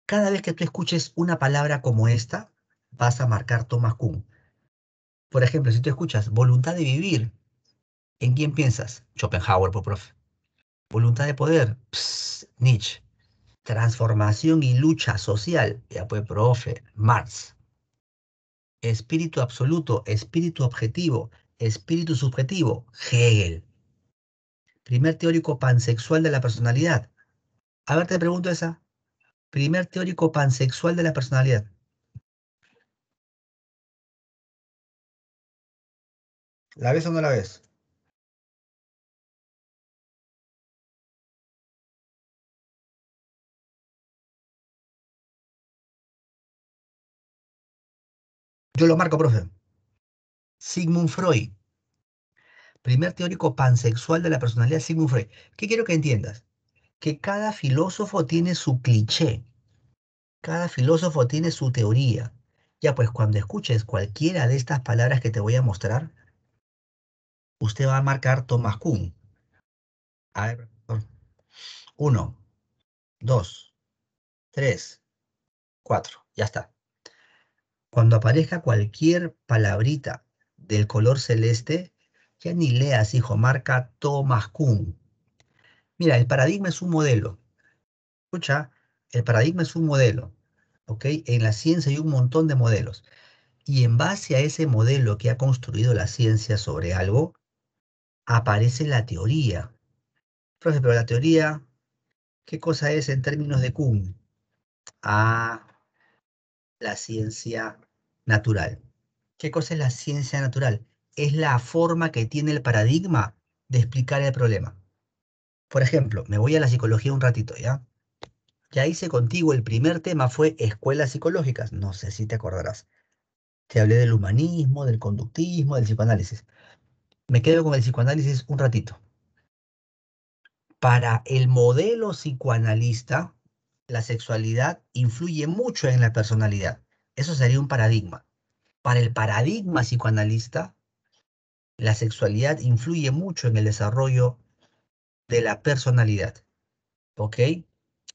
cada vez que tú escuches una palabra como esta, vas a marcar Thomas Kuhn. Por ejemplo, si tú escuchas voluntad de vivir, ¿en quién piensas? Schopenhauer, por pues, profe. Voluntad de poder, Psss, Nietzsche. Transformación y lucha social, ya pues, profe, Marx espíritu absoluto, espíritu objetivo, espíritu subjetivo, Hegel. Primer teórico pansexual de la personalidad. A ver, te pregunto esa. Primer teórico pansexual de la personalidad. ¿La ves o no la ves? Yo lo marco, profe. Sigmund Freud. Primer teórico pansexual de la personalidad, Sigmund Freud. ¿Qué quiero que entiendas? Que cada filósofo tiene su cliché. Cada filósofo tiene su teoría. Ya pues cuando escuches cualquiera de estas palabras que te voy a mostrar, usted va a marcar Thomas Kuhn. A ver, uno, dos, tres, cuatro. Ya está. Cuando aparezca cualquier palabrita del color celeste, ya ni leas, hijo, marca Thomas Kuhn. Mira, el paradigma es un modelo. Escucha, el paradigma es un modelo. ¿Ok? En la ciencia hay un montón de modelos. Y en base a ese modelo que ha construido la ciencia sobre algo, aparece la teoría. Profe, pero la teoría, ¿qué cosa es en términos de Kuhn? Ah, la ciencia natural. ¿Qué cosa es la ciencia natural? Es la forma que tiene el paradigma de explicar el problema. Por ejemplo, me voy a la psicología un ratito, ¿ya? Ya hice contigo, el primer tema fue escuelas psicológicas, no sé si te acordarás. Te hablé del humanismo, del conductismo, del psicoanálisis. Me quedo con el psicoanálisis un ratito. Para el modelo psicoanalista, la sexualidad influye mucho en la personalidad. Eso sería un paradigma. Para el paradigma psicoanalista, la sexualidad influye mucho en el desarrollo de la personalidad. ¿Ok?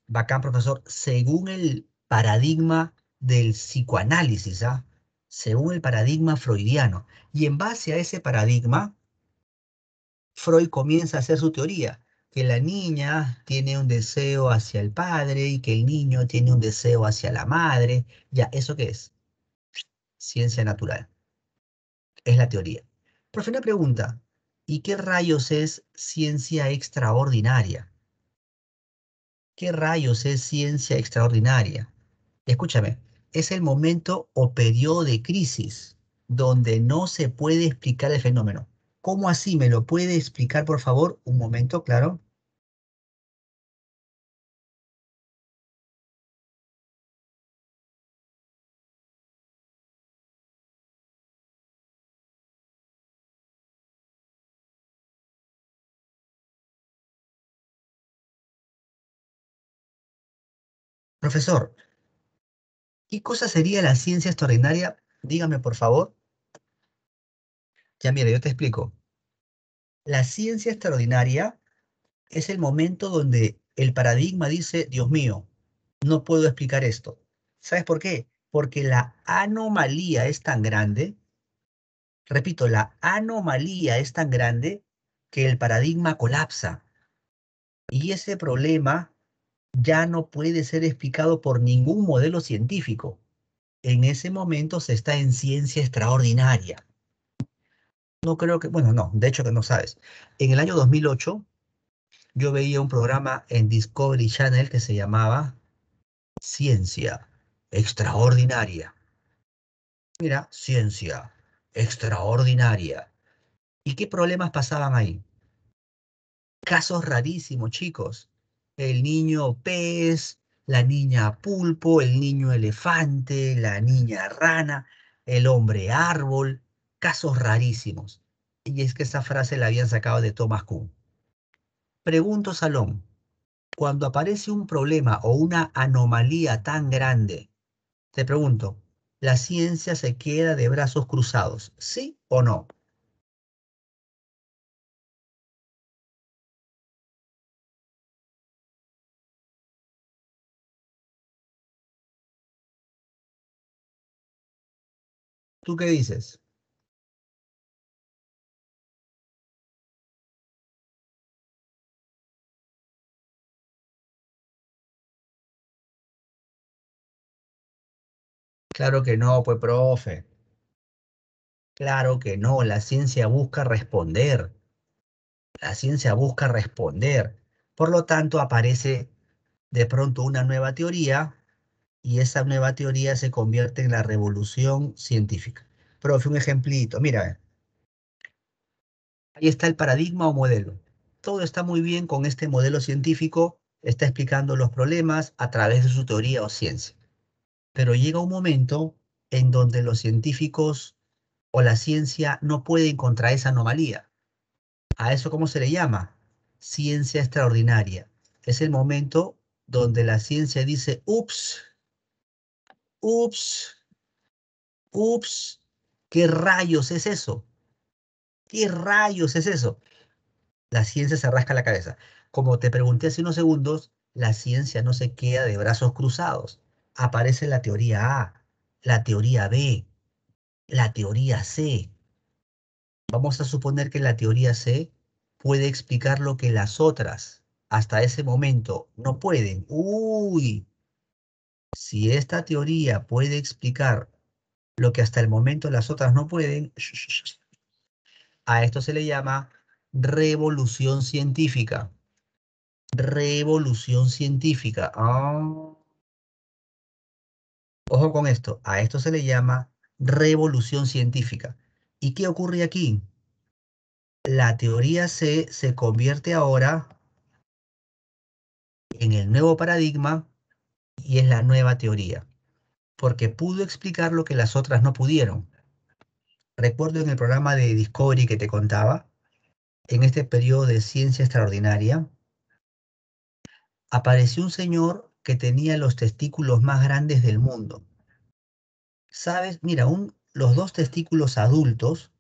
Bacán, profesor. Según el paradigma del psicoanálisis, ¿ah? según el paradigma freudiano. Y en base a ese paradigma, Freud comienza a hacer su teoría que la niña tiene un deseo hacia el padre y que el niño tiene un deseo hacia la madre. Ya, ¿eso qué es? Ciencia natural. Es la teoría. Profe, una pregunta. ¿Y qué rayos es ciencia extraordinaria? ¿Qué rayos es ciencia extraordinaria? Escúchame, es el momento o periodo de crisis donde no se puede explicar el fenómeno. ¿Cómo así? ¿Me lo puede explicar, por favor? Un momento, claro. Profesor, ¿qué cosa sería la ciencia extraordinaria? Dígame, por favor. Ya mire, yo te explico. La ciencia extraordinaria es el momento donde el paradigma dice, Dios mío, no puedo explicar esto. ¿Sabes por qué? Porque la anomalía es tan grande, repito, la anomalía es tan grande que el paradigma colapsa. Y ese problema ya no puede ser explicado por ningún modelo científico. En ese momento se está en ciencia extraordinaria. No creo que, bueno, no, de hecho que no sabes. En el año 2008 yo veía un programa en Discovery Channel que se llamaba Ciencia Extraordinaria. Mira, ciencia extraordinaria. ¿Y qué problemas pasaban ahí? Casos rarísimos, chicos el niño pez, la niña pulpo, el niño elefante, la niña rana, el hombre árbol, casos rarísimos. Y es que esa frase la habían sacado de Thomas Kuhn. Pregunto Salón, cuando aparece un problema o una anomalía tan grande, te pregunto, ¿la ciencia se queda de brazos cruzados? ¿Sí o no? ¿Tú qué dices? Claro que no, pues profe. Claro que no, la ciencia busca responder. La ciencia busca responder. Por lo tanto, aparece de pronto una nueva teoría y esa nueva teoría se convierte en la revolución científica. Profe, un ejemplito. Mira, ahí está el paradigma o modelo. Todo está muy bien con este modelo científico, está explicando los problemas a través de su teoría o ciencia. Pero llega un momento en donde los científicos o la ciencia no pueden encontrar esa anomalía. ¿A eso cómo se le llama? Ciencia extraordinaria. Es el momento donde la ciencia dice, ups, Ups, ups, ¿qué rayos es eso? ¿Qué rayos es eso? La ciencia se rasca la cabeza. Como te pregunté hace unos segundos, la ciencia no se queda de brazos cruzados. Aparece la teoría A, la teoría B, la teoría C. Vamos a suponer que la teoría C puede explicar lo que las otras hasta ese momento no pueden. Uy, si esta teoría puede explicar lo que hasta el momento las otras no pueden, a esto se le llama revolución científica. Revolución científica. Ah. Ojo con esto, a esto se le llama revolución científica. ¿Y qué ocurre aquí? La teoría C se convierte ahora en el nuevo paradigma y es la nueva teoría, porque pudo explicar lo que las otras no pudieron. Recuerdo en el programa de Discovery que te contaba, en este periodo de ciencia extraordinaria, apareció un señor que tenía los testículos más grandes del mundo. ¿Sabes? Mira, los dos testículos adultos,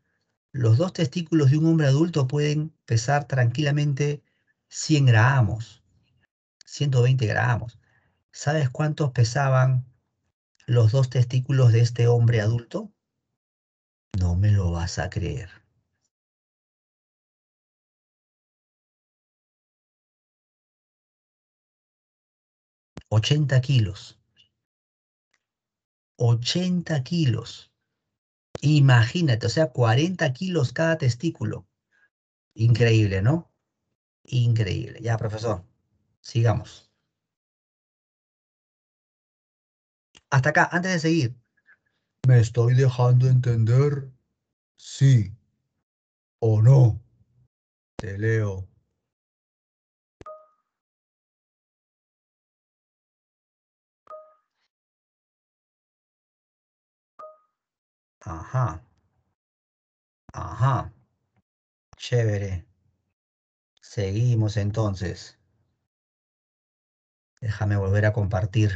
los dos testículos de un hombre adulto pueden pesar tranquilamente 100 gramos, 120 gramos. ¿Sabes cuántos pesaban los dos testículos de este hombre adulto? No me lo vas a creer. 80 kilos. 80 kilos. Imagínate, o sea, 40 kilos cada testículo. Increíble, ¿no? Increíble. Ya, profesor, sigamos. Hasta acá, antes de seguir. ¿Me estoy dejando entender? Sí o no. Te leo. Ajá. Ajá. Chévere. Seguimos entonces. Déjame volver a compartir.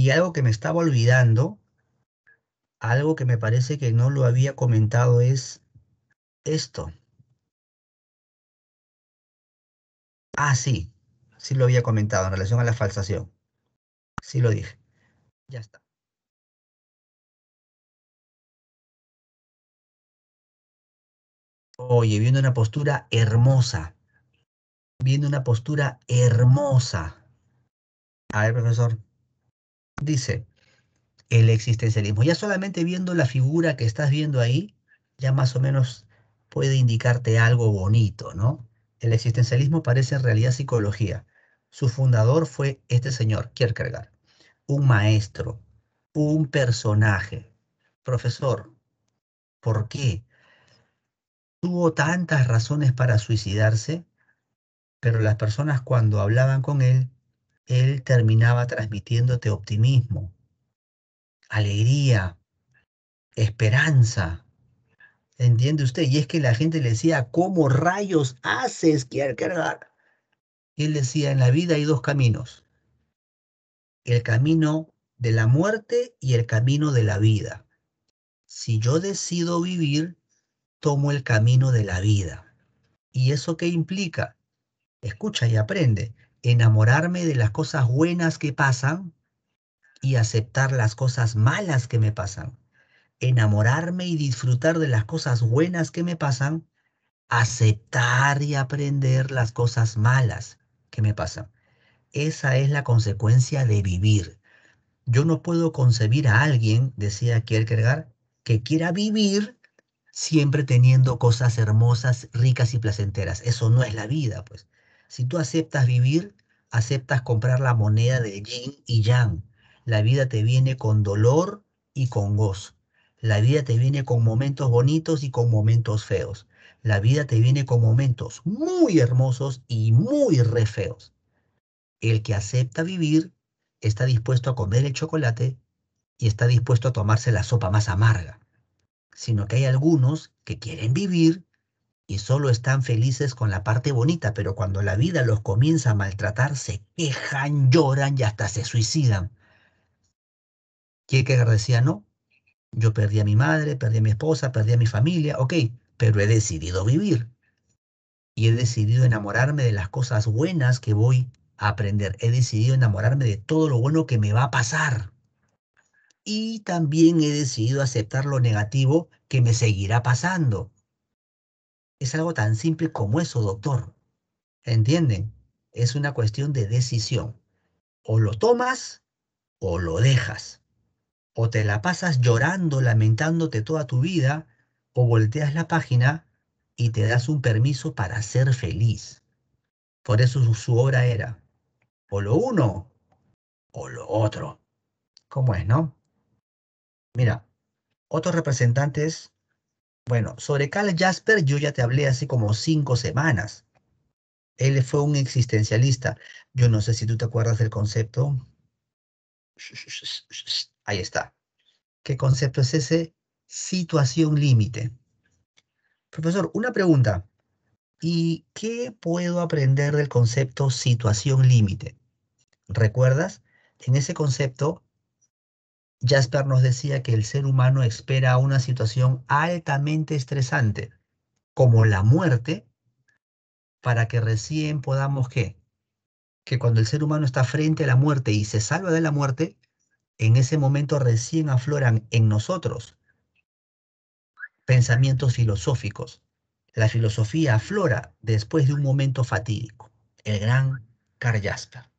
Y algo que me estaba olvidando, algo que me parece que no lo había comentado es esto. Ah, sí, sí lo había comentado en relación a la falsación. Sí lo dije. Ya está. Oye, viendo una postura hermosa. Viendo una postura hermosa. A ver, profesor dice, el existencialismo. Ya solamente viendo la figura que estás viendo ahí, ya más o menos puede indicarte algo bonito, ¿no? El existencialismo parece en realidad psicología. Su fundador fue este señor, Kierkegaard, un maestro, un personaje. Profesor, ¿por qué? Tuvo tantas razones para suicidarse, pero las personas cuando hablaban con él él terminaba transmitiéndote optimismo, alegría, esperanza. ¿Entiende usted? Y es que la gente le decía, ¿cómo rayos haces, Kierkegaard? Y él decía, en la vida hay dos caminos. El camino de la muerte y el camino de la vida. Si yo decido vivir, tomo el camino de la vida. ¿Y eso qué implica? Escucha y aprende enamorarme de las cosas buenas que pasan y aceptar las cosas malas que me pasan. Enamorarme y disfrutar de las cosas buenas que me pasan, aceptar y aprender las cosas malas que me pasan. Esa es la consecuencia de vivir. Yo no puedo concebir a alguien, decía Kierkegaard, que quiera vivir siempre teniendo cosas hermosas, ricas y placenteras. Eso no es la vida, pues. Si tú aceptas vivir, aceptas comprar la moneda de yin y yang. La vida te viene con dolor y con gozo. La vida te viene con momentos bonitos y con momentos feos. La vida te viene con momentos muy hermosos y muy re feos. El que acepta vivir está dispuesto a comer el chocolate y está dispuesto a tomarse la sopa más amarga, sino que hay algunos que quieren vivir y solo están felices con la parte bonita, pero cuando la vida los comienza a maltratar, se quejan, lloran y hasta se suicidan. que decía, no, yo perdí a mi madre, perdí a mi esposa, perdí a mi familia, ok, pero he decidido vivir. Y he decidido enamorarme de las cosas buenas que voy a aprender. He decidido enamorarme de todo lo bueno que me va a pasar. Y también he decidido aceptar lo negativo que me seguirá pasando es algo tan simple como eso, doctor. ¿Entienden? Es una cuestión de decisión. O lo tomas o lo dejas. O te la pasas llorando, lamentándote toda tu vida, o volteas la página y te das un permiso para ser feliz. Por eso su, obra era o lo uno o lo otro. ¿Cómo es, no? Mira, otros representantes bueno, sobre Carl Jasper yo ya te hablé hace como cinco semanas. Él fue un existencialista. Yo no sé si tú te acuerdas del concepto. Ahí está. ¿Qué concepto es ese? Situación límite. Profesor, una pregunta. ¿Y qué puedo aprender del concepto situación límite? ¿Recuerdas? En ese concepto Jasper nos decía que el ser humano espera una situación altamente estresante, como la muerte, para que recién podamos que, que cuando el ser humano está frente a la muerte y se salva de la muerte, en ese momento recién afloran en nosotros pensamientos filosóficos. La filosofía aflora después de un momento fatídico, el gran Karl Jasper.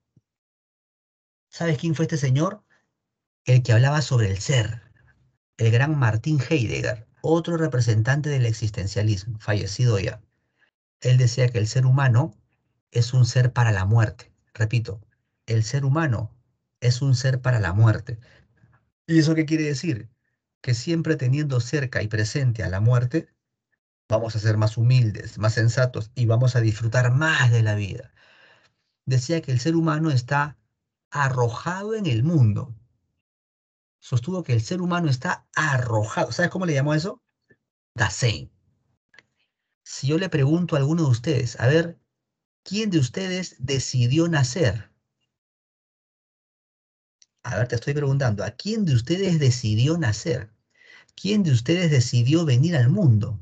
¿Sabes quién fue este señor? el que hablaba sobre el ser, el gran Martín Heidegger, otro representante del existencialismo, fallecido ya. Él decía que el ser humano es un ser para la muerte. Repito, el ser humano es un ser para la muerte. ¿Y eso qué quiere decir? Que siempre teniendo cerca y presente a la muerte, vamos a ser más humildes, más sensatos y vamos a disfrutar más de la vida. Decía que el ser humano está arrojado en el mundo, sostuvo que el ser humano está arrojado. ¿Sabes cómo le llamó eso? Dasein. Si yo le pregunto a alguno de ustedes, a ver, ¿quién de ustedes decidió nacer? A ver, te estoy preguntando, ¿a quién de ustedes decidió nacer? ¿Quién de ustedes decidió venir al mundo?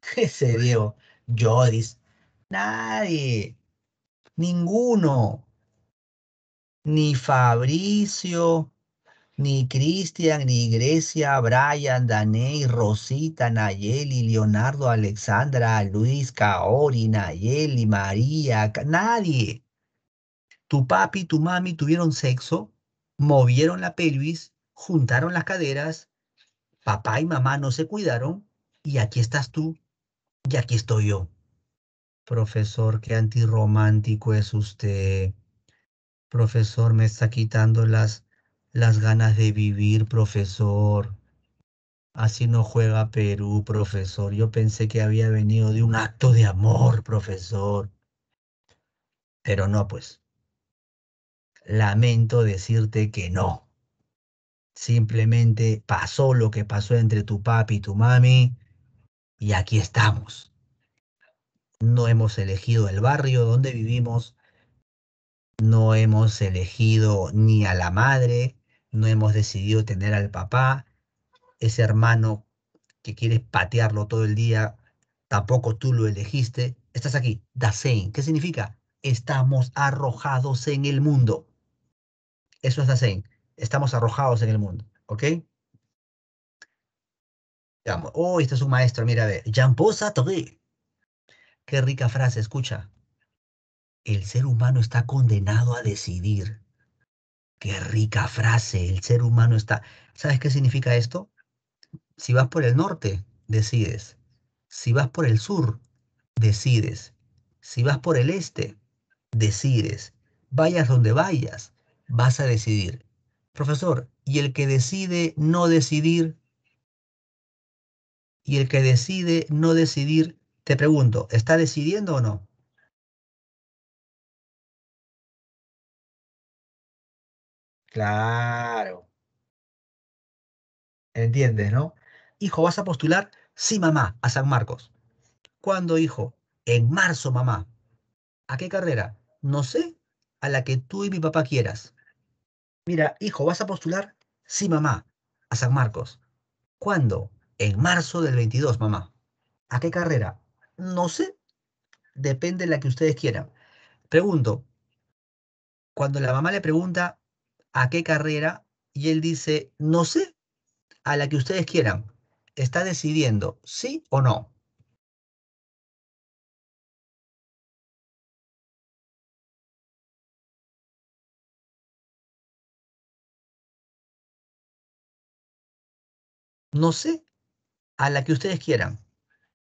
qué se yo, dice, nadie, ninguno ni Fabricio, ni Cristian, ni Grecia, Brian, Daney, Rosita, Nayeli, Leonardo, Alexandra, Luis, Kaori, Nayeli, María, nadie. Tu papi y tu mami tuvieron sexo, movieron la pelvis, juntaron las caderas, papá y mamá no se cuidaron y aquí estás tú y aquí estoy yo. Profesor, qué antirromántico es usted. Profesor, me está quitando las, las ganas de vivir, profesor. Así no juega Perú, profesor. Yo pensé que había venido de un acto de amor, profesor. Pero no, pues. Lamento decirte que no. Simplemente pasó lo que pasó entre tu papi y tu mami y aquí estamos. No hemos elegido el barrio donde vivimos, no hemos elegido ni a la madre, no hemos decidido tener al papá, ese hermano que quiere patearlo todo el día, tampoco tú lo elegiste. Estás aquí, Dasein. ¿Qué significa? Estamos arrojados en el mundo. Eso es Dasein. Estamos arrojados en el mundo. ¿Ok? oh, este es un maestro, mira, a ver. Jamposa Qué rica frase, escucha. El ser humano está condenado a decidir. Qué rica frase, el ser humano está... ¿Sabes qué significa esto? Si vas por el norte, decides. Si vas por el sur, decides. Si vas por el este, decides. Vayas donde vayas, vas a decidir. Profesor, ¿y el que decide no decidir? ¿Y el que decide no decidir? Te pregunto, ¿está decidiendo o no? Claro. ¿Entiendes, no? Hijo, ¿vas a postular? Sí, mamá, a San Marcos. ¿Cuándo, hijo? En marzo, mamá. ¿A qué carrera? No sé, a la que tú y mi papá quieras. Mira, hijo, ¿vas a postular? Sí, mamá, a San Marcos. ¿Cuándo? En marzo del 22, mamá. ¿A qué carrera? No sé, depende de la que ustedes quieran. Pregunto, cuando la mamá le pregunta, ¿A qué carrera? Y él dice, no sé, a la que ustedes quieran. Está decidiendo sí o no. No sé, a la que ustedes quieran.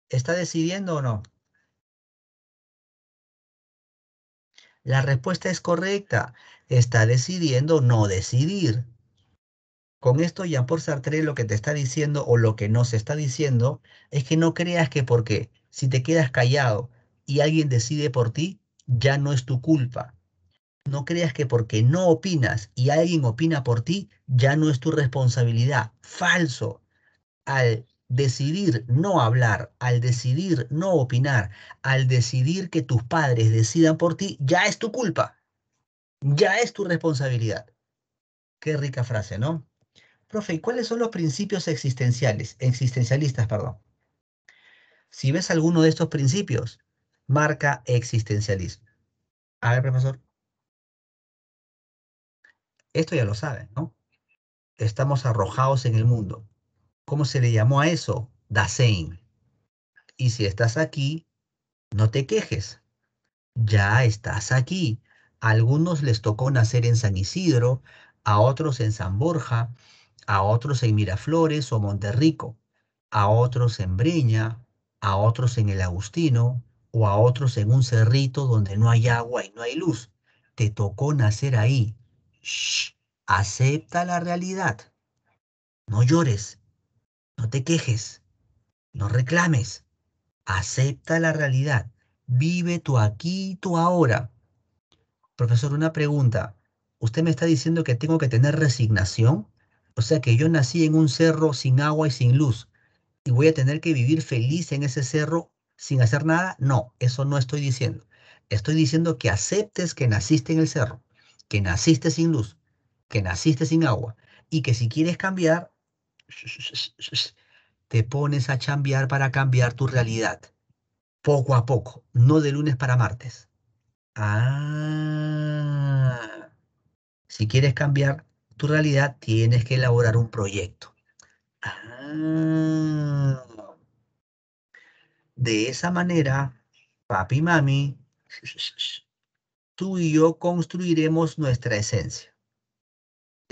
¿Está decidiendo o no? La respuesta es correcta. Está decidiendo no decidir. Con esto ya por Sartre lo que te está diciendo o lo que no se está diciendo es que no creas que porque si te quedas callado y alguien decide por ti, ya no es tu culpa. No creas que porque no opinas y alguien opina por ti, ya no es tu responsabilidad. Falso. Al decidir no hablar, al decidir no opinar, al decidir que tus padres decidan por ti, ya es tu culpa, ya es tu responsabilidad. Qué rica frase, ¿no? Profe, cuáles son los principios existenciales, existencialistas, perdón? Si ves alguno de estos principios, marca existencialismo. A ver, profesor. Esto ya lo saben, ¿no? Estamos arrojados en el mundo. ¿Cómo se le llamó a eso? Dasein. Y si estás aquí, no te quejes. Ya estás aquí. A algunos les tocó nacer en San Isidro, a otros en San Borja, a otros en Miraflores o Monterrico, a otros en Breña, a otros en el Agustino o a otros en un cerrito donde no hay agua y no hay luz. Te tocó nacer ahí. Shh, acepta la realidad. No llores, no te quejes, no reclames, acepta la realidad, vive tu aquí y tu ahora. Profesor, una pregunta. ¿Usted me está diciendo que tengo que tener resignación? O sea que yo nací en un cerro sin agua y sin luz y voy a tener que vivir feliz en ese cerro sin hacer nada. No, eso no estoy diciendo. Estoy diciendo que aceptes que naciste en el cerro, que naciste sin luz, que naciste sin agua y que si quieres cambiar, te pones a chambear para cambiar tu realidad. Poco a poco, no de lunes para martes. Ah. Si quieres cambiar tu realidad, tienes que elaborar un proyecto. Ah. De esa manera, papi y mami, tú y yo construiremos nuestra esencia.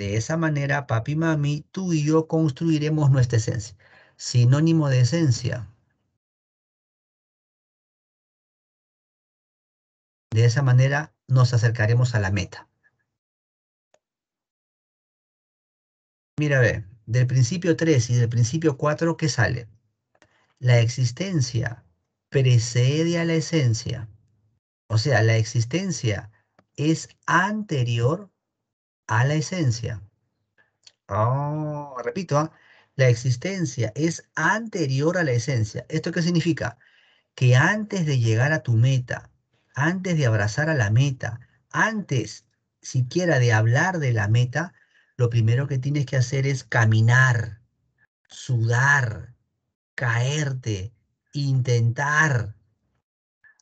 De esa manera, papi mami, tú y yo construiremos nuestra esencia. Sinónimo de esencia. De esa manera nos acercaremos a la meta. Mira, ve, del principio 3 y del principio 4, ¿qué sale? La existencia precede a la esencia. O sea, la existencia es anterior a la esencia. Oh, repito, ¿ah? la existencia es anterior a la esencia. ¿Esto qué significa? Que antes de llegar a tu meta, antes de abrazar a la meta, antes siquiera de hablar de la meta, lo primero que tienes que hacer es caminar, sudar, caerte, intentar.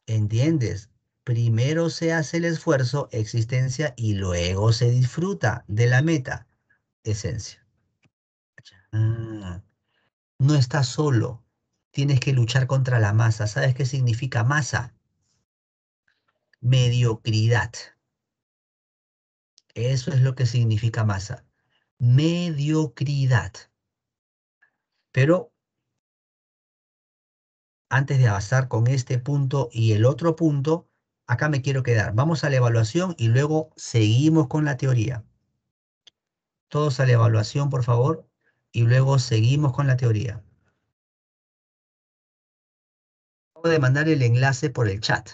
¿Entiendes? primero se hace el esfuerzo, existencia, y luego se disfruta de la meta, esencia. Ah, no estás solo, tienes que luchar contra la masa. ¿Sabes qué significa masa? Mediocridad. Eso es lo que significa masa. Mediocridad. Pero antes de avanzar con este punto y el otro punto, acá me quiero quedar. Vamos a la evaluación y luego seguimos con la teoría. Todos a la evaluación, por favor, y luego seguimos con la teoría. Puedo mandar el enlace por el chat.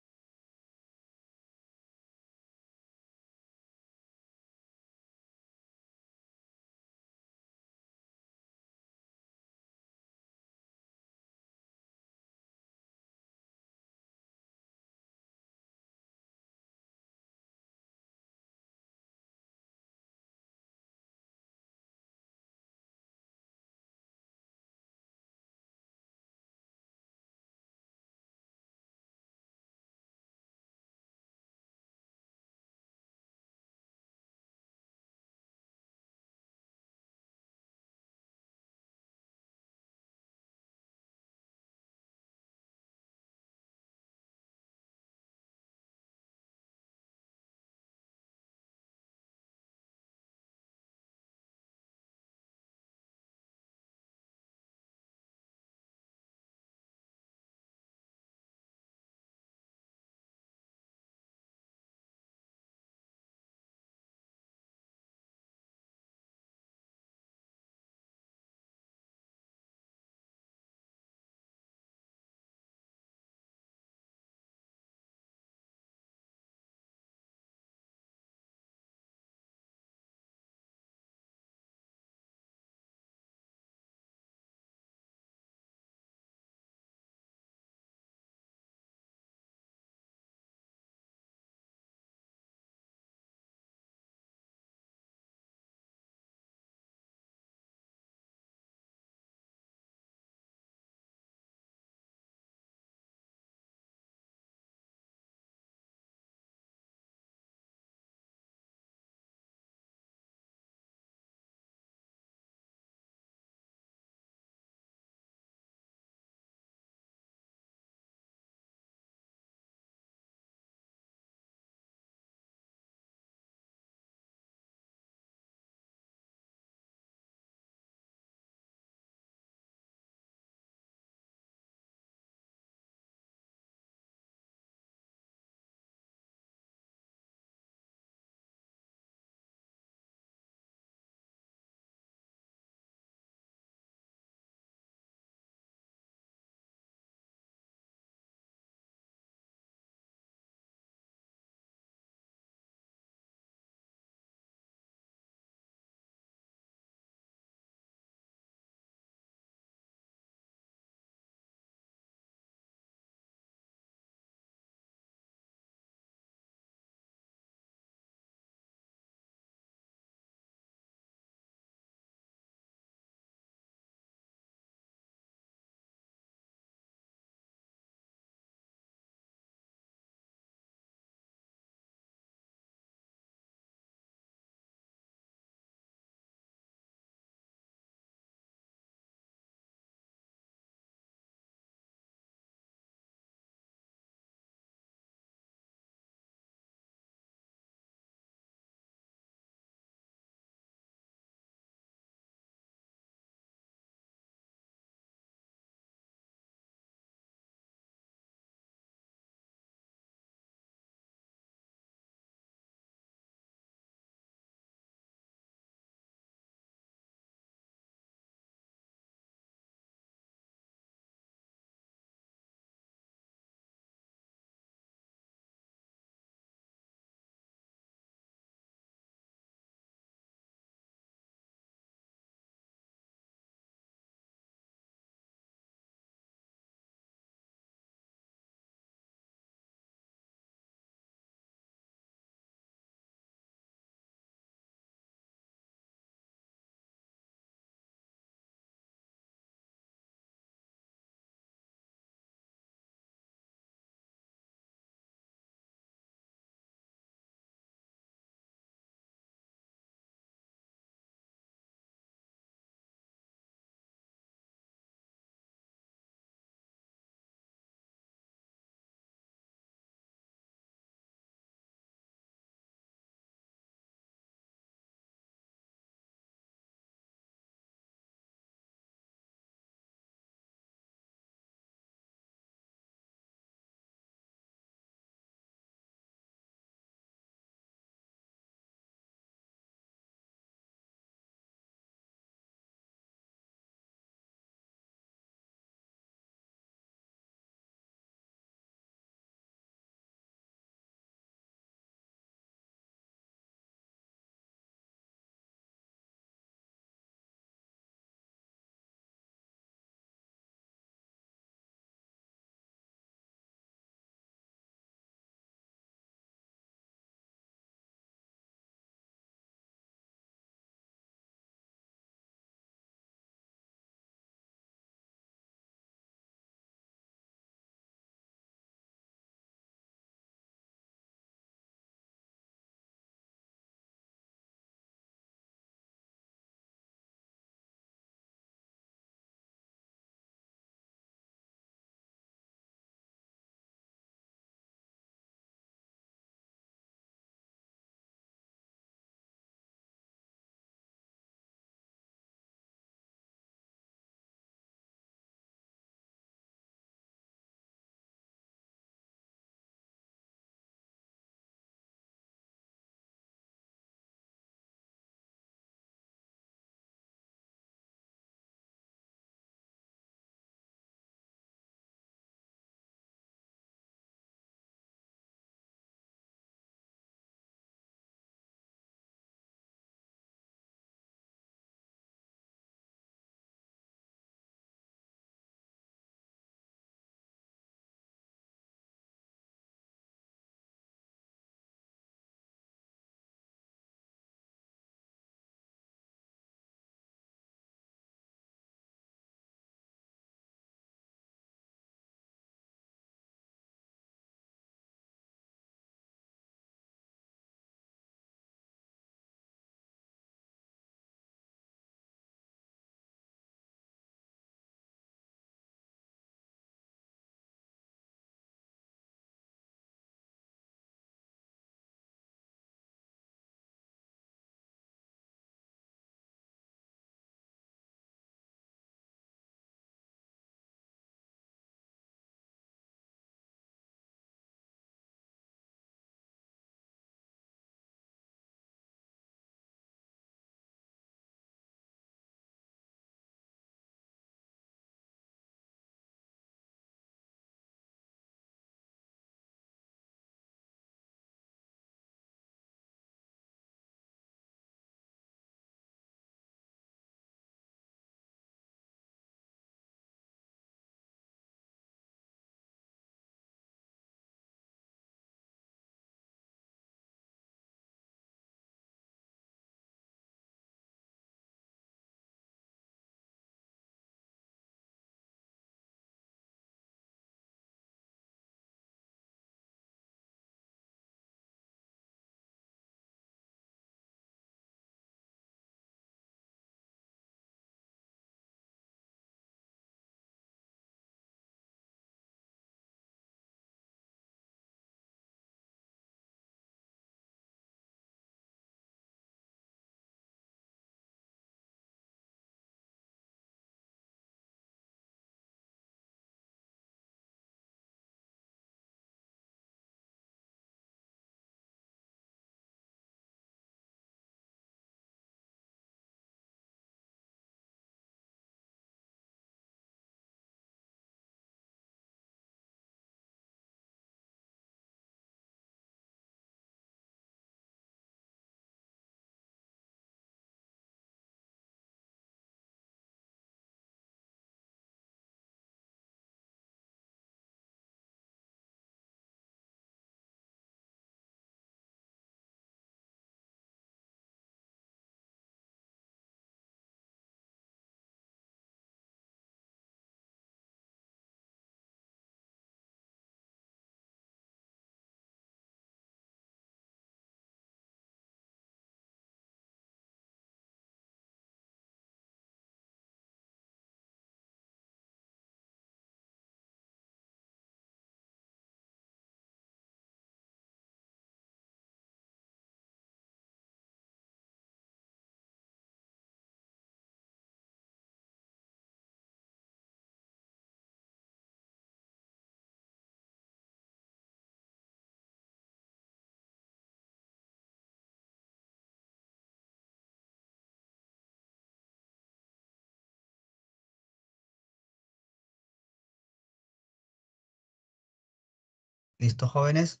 Listo, jóvenes?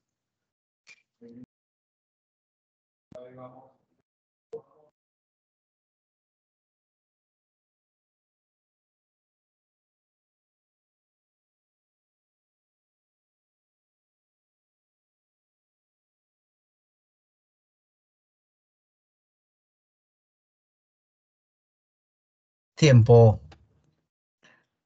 Tiempo.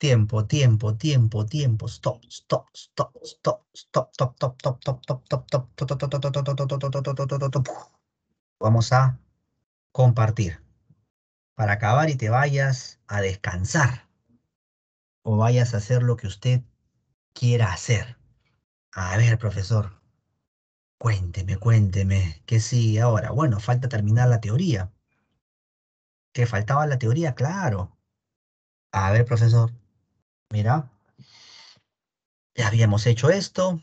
Tiempo, tiempo, tiempo, tiempo. Stop, stop, stop, stop, stop, stop, stop, stop, stop, stop, stop, stop, Vamos a compartir. Para acabar y te vayas a descansar. O vayas a hacer lo que usted quiera hacer. A ver, profesor. Cuénteme, cuénteme. Que sí ahora? Bueno, falta terminar la teoría. ¿Que faltaba la teoría? Claro. A ver, profesor. Mira, ya habíamos hecho esto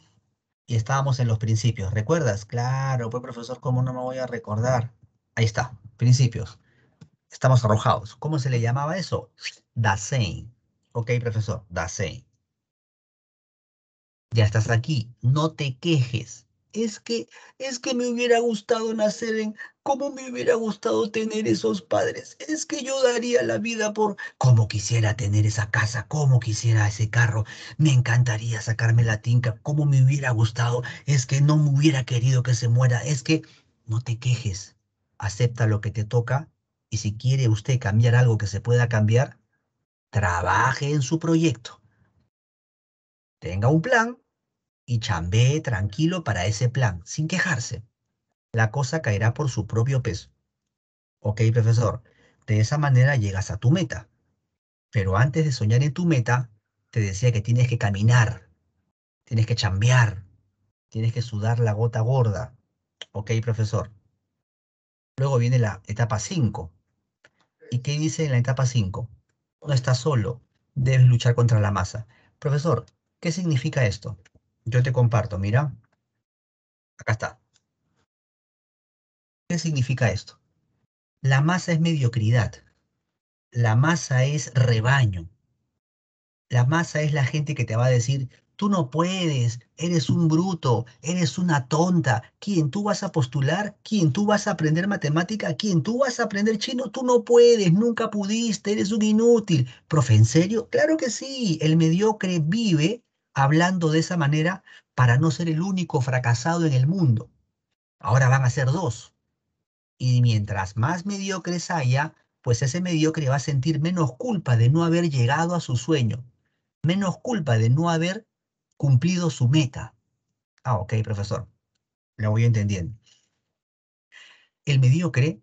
y estábamos en los principios. ¿Recuerdas? Claro, pues profesor, ¿cómo no me voy a recordar? Ahí está, principios. Estamos arrojados. ¿Cómo se le llamaba eso? Dasein. Ok, profesor, Dasein. Ya estás aquí, no te quejes es que, es que me hubiera gustado nacer en, cómo me hubiera gustado tener esos padres. Es que yo daría la vida por, cómo quisiera tener esa casa, cómo quisiera ese carro. Me encantaría sacarme la tinca, cómo me hubiera gustado. Es que no me hubiera querido que se muera. Es que no te quejes, acepta lo que te toca y si quiere usted cambiar algo que se pueda cambiar, trabaje en su proyecto. Tenga un plan, y chambee tranquilo para ese plan, sin quejarse. La cosa caerá por su propio peso. Ok, profesor, de esa manera llegas a tu meta. Pero antes de soñar en tu meta, te decía que tienes que caminar, tienes que chambear, tienes que sudar la gota gorda. Ok, profesor. Luego viene la etapa 5. ¿Y qué dice en la etapa 5? No estás solo, debes luchar contra la masa. Profesor, ¿qué significa esto? Yo te comparto, mira. Acá está. ¿Qué significa esto? La masa es mediocridad. La masa es rebaño. La masa es la gente que te va a decir, tú no puedes, eres un bruto, eres una tonta. ¿Quién tú vas a postular? ¿Quién tú vas a aprender matemática? ¿Quién tú vas a aprender chino? Tú no puedes, nunca pudiste, eres un inútil. Profe, ¿en serio? Claro que sí. El mediocre vive hablando de esa manera para no ser el único fracasado en el mundo. Ahora van a ser dos. Y mientras más mediocres haya, pues ese mediocre va a sentir menos culpa de no haber llegado a su sueño, menos culpa de no haber cumplido su meta. Ah, ok, profesor, lo voy entendiendo. El mediocre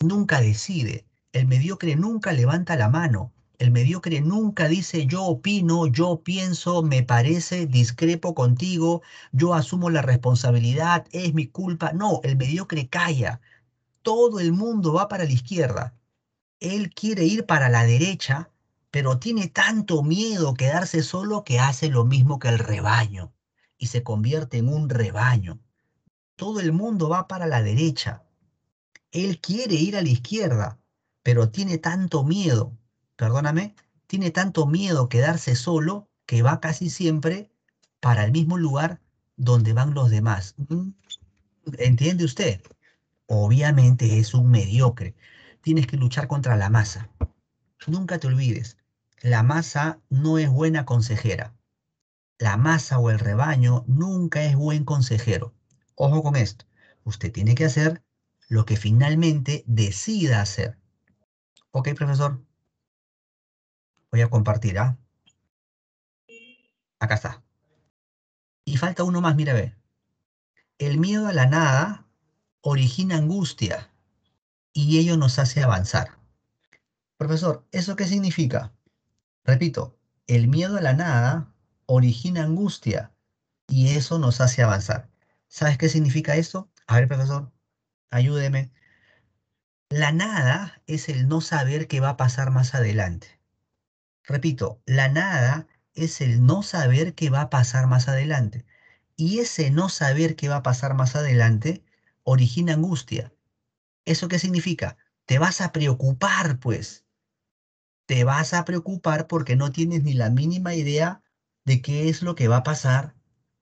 nunca decide, el mediocre nunca levanta la mano, el mediocre nunca dice yo opino, yo pienso, me parece, discrepo contigo, yo asumo la responsabilidad, es mi culpa. No, el mediocre calla. Todo el mundo va para la izquierda. Él quiere ir para la derecha, pero tiene tanto miedo quedarse solo que hace lo mismo que el rebaño y se convierte en un rebaño. Todo el mundo va para la derecha. Él quiere ir a la izquierda, pero tiene tanto miedo perdóname, tiene tanto miedo quedarse solo que va casi siempre para el mismo lugar donde van los demás. Mm, ¿Entiende usted? Obviamente es un mediocre. Tienes que luchar contra la masa. Nunca te olvides, la masa no es buena consejera. La masa o el rebaño nunca es buen consejero. Ojo con esto. Usted tiene que hacer lo que finalmente decida hacer. ¿Ok, profesor? Voy a compartir, ¿ah? Acá está. Y falta uno más, mira, ve. El miedo a la nada origina angustia y ello nos hace avanzar. Profesor, ¿eso qué significa? Repito, el miedo a la nada origina angustia y eso nos hace avanzar. ¿Sabes qué significa esto? A ver, profesor, ayúdeme. La nada es el no saber qué va a pasar más adelante. Repito, la nada es el no saber qué va a pasar más adelante. Y ese no saber qué va a pasar más adelante origina angustia. ¿Eso qué significa? Te vas a preocupar, pues. Te vas a preocupar porque no tienes ni la mínima idea de qué es lo que va a pasar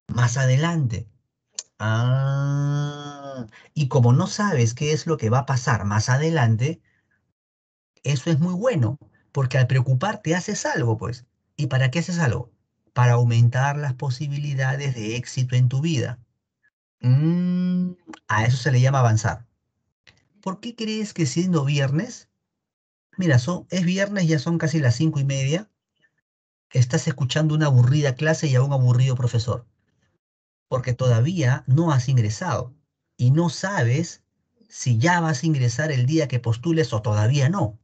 más adelante. Ah, y como no sabes qué es lo que va a pasar más adelante, eso es muy bueno, porque al preocuparte haces algo, pues. ¿Y para qué haces algo? Para aumentar las posibilidades de éxito en tu vida. Mm, a eso se le llama avanzar. ¿Por qué crees que siendo viernes, mira, son, es viernes, ya son casi las cinco y media, estás escuchando una aburrida clase y a un aburrido profesor? Porque todavía no has ingresado y no sabes si ya vas a ingresar el día que postules o todavía no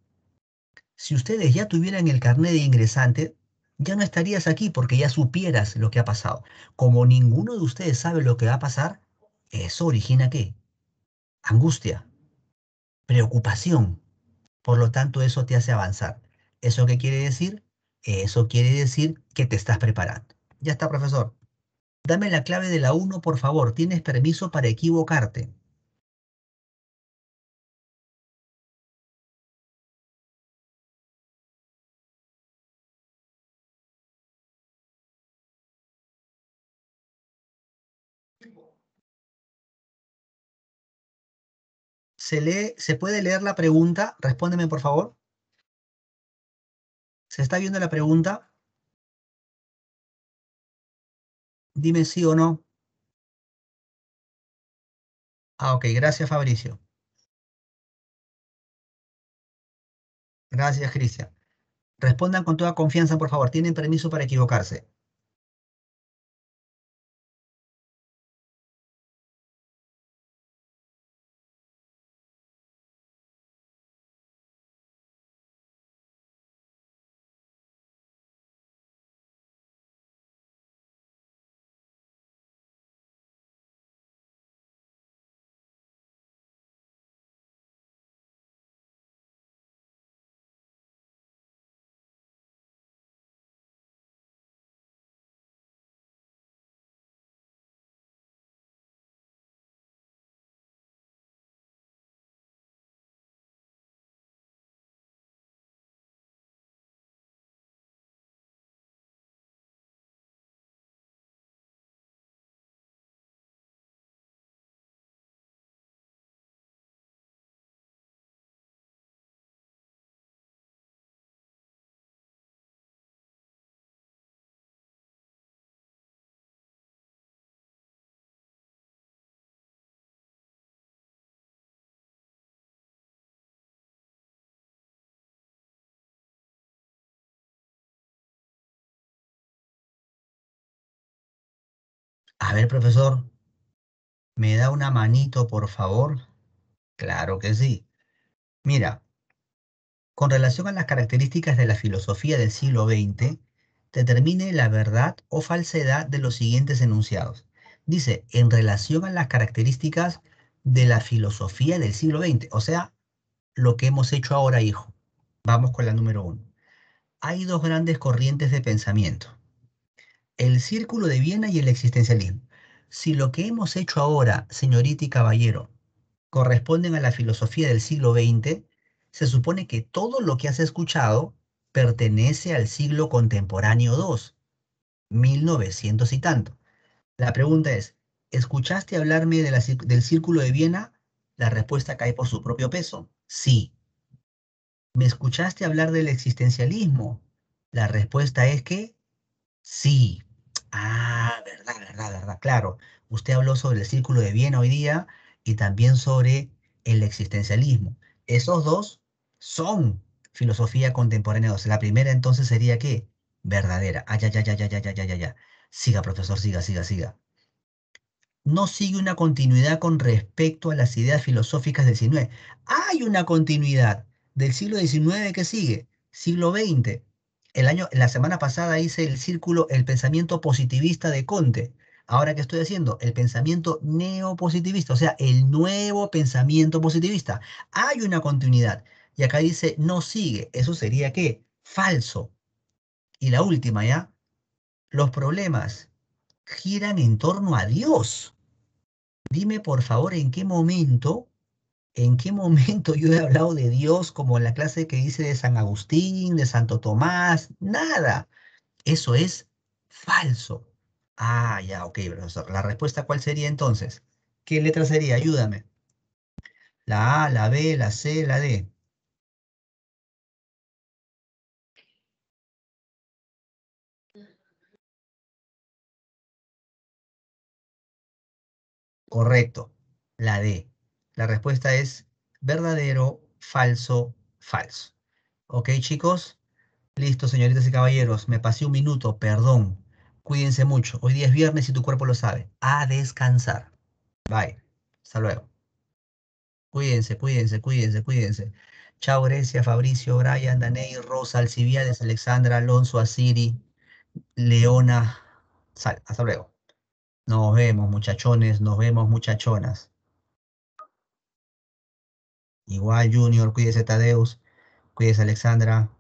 si ustedes ya tuvieran el carnet de ingresante, ya no estarías aquí porque ya supieras lo que ha pasado. Como ninguno de ustedes sabe lo que va a pasar, eso origina qué? Angustia, preocupación. Por lo tanto, eso te hace avanzar. ¿Eso qué quiere decir? Eso quiere decir que te estás preparando. Ya está, profesor. Dame la clave de la 1, por favor. Tienes permiso para equivocarte. se se puede leer la pregunta. Respóndeme, por favor. ¿Se está viendo la pregunta? Dime sí o no. Ah, ok. Gracias, Fabricio. Gracias, Cristian. Respondan con toda confianza, por favor. Tienen permiso para equivocarse. A ver, profesor, ¿me da una manito, por favor? Claro que sí. Mira, con relación a las características de la filosofía del siglo XX, determine la verdad o falsedad de los siguientes enunciados. Dice, en relación a las características de la filosofía del siglo XX, o sea, lo que hemos hecho ahora, hijo. Vamos con la número uno. Hay dos grandes corrientes de pensamiento el círculo de Viena y el existencialismo. Si lo que hemos hecho ahora, señorita y caballero, corresponden a la filosofía del siglo XX, se supone que todo lo que has escuchado pertenece al siglo contemporáneo II, 1900 y tanto. La pregunta es, ¿escuchaste hablarme del círculo de Viena? La respuesta cae por su propio peso. Sí. ¿Me escuchaste hablar del existencialismo? La respuesta es que Sí. Ah, verdad, verdad, verdad. Claro. Usted habló sobre el círculo de bien hoy día y también sobre el existencialismo. Esos dos son filosofía contemporánea. O la primera entonces sería ¿qué? Verdadera. Ay, ah, ya, ya, ya, ya, ya, ya, ya, ya, Siga, profesor, siga, siga, siga. No sigue una continuidad con respecto a las ideas filosóficas del XIX. Hay una continuidad del siglo XIX que sigue, siglo XX, el año, la semana pasada hice el círculo El pensamiento positivista de Conte. Ahora, ¿qué estoy haciendo? El pensamiento neopositivista, o sea, el nuevo pensamiento positivista. Hay una continuidad. Y acá dice, no sigue. Eso sería qué? Falso. Y la última, ¿ya? Los problemas giran en torno a Dios. Dime, por favor, en qué momento ¿En qué momento yo he hablado de Dios como en la clase que dice de San Agustín, de Santo Tomás? Nada. Eso es falso. Ah, ya, ok, profesor. ¿La respuesta cuál sería entonces? ¿Qué letra sería? Ayúdame. La A, la B, la C, la D. Correcto, la D. La respuesta es verdadero, falso, falso. ¿Ok, chicos? Listo, señoritas y caballeros. Me pasé un minuto, perdón. Cuídense mucho. Hoy día es viernes y tu cuerpo lo sabe. A descansar. Bye. Hasta luego. Cuídense, cuídense, cuídense, cuídense. Chao, Grecia, Fabricio, Brian, Daney, Rosa, Alcibiades, Alexandra, Alonso, Asiri, Leona. Sal. Hasta luego. Nos vemos, muchachones. Nos vemos, muchachonas. Igual Junior, cuídese Tadeus, cuídese Alexandra,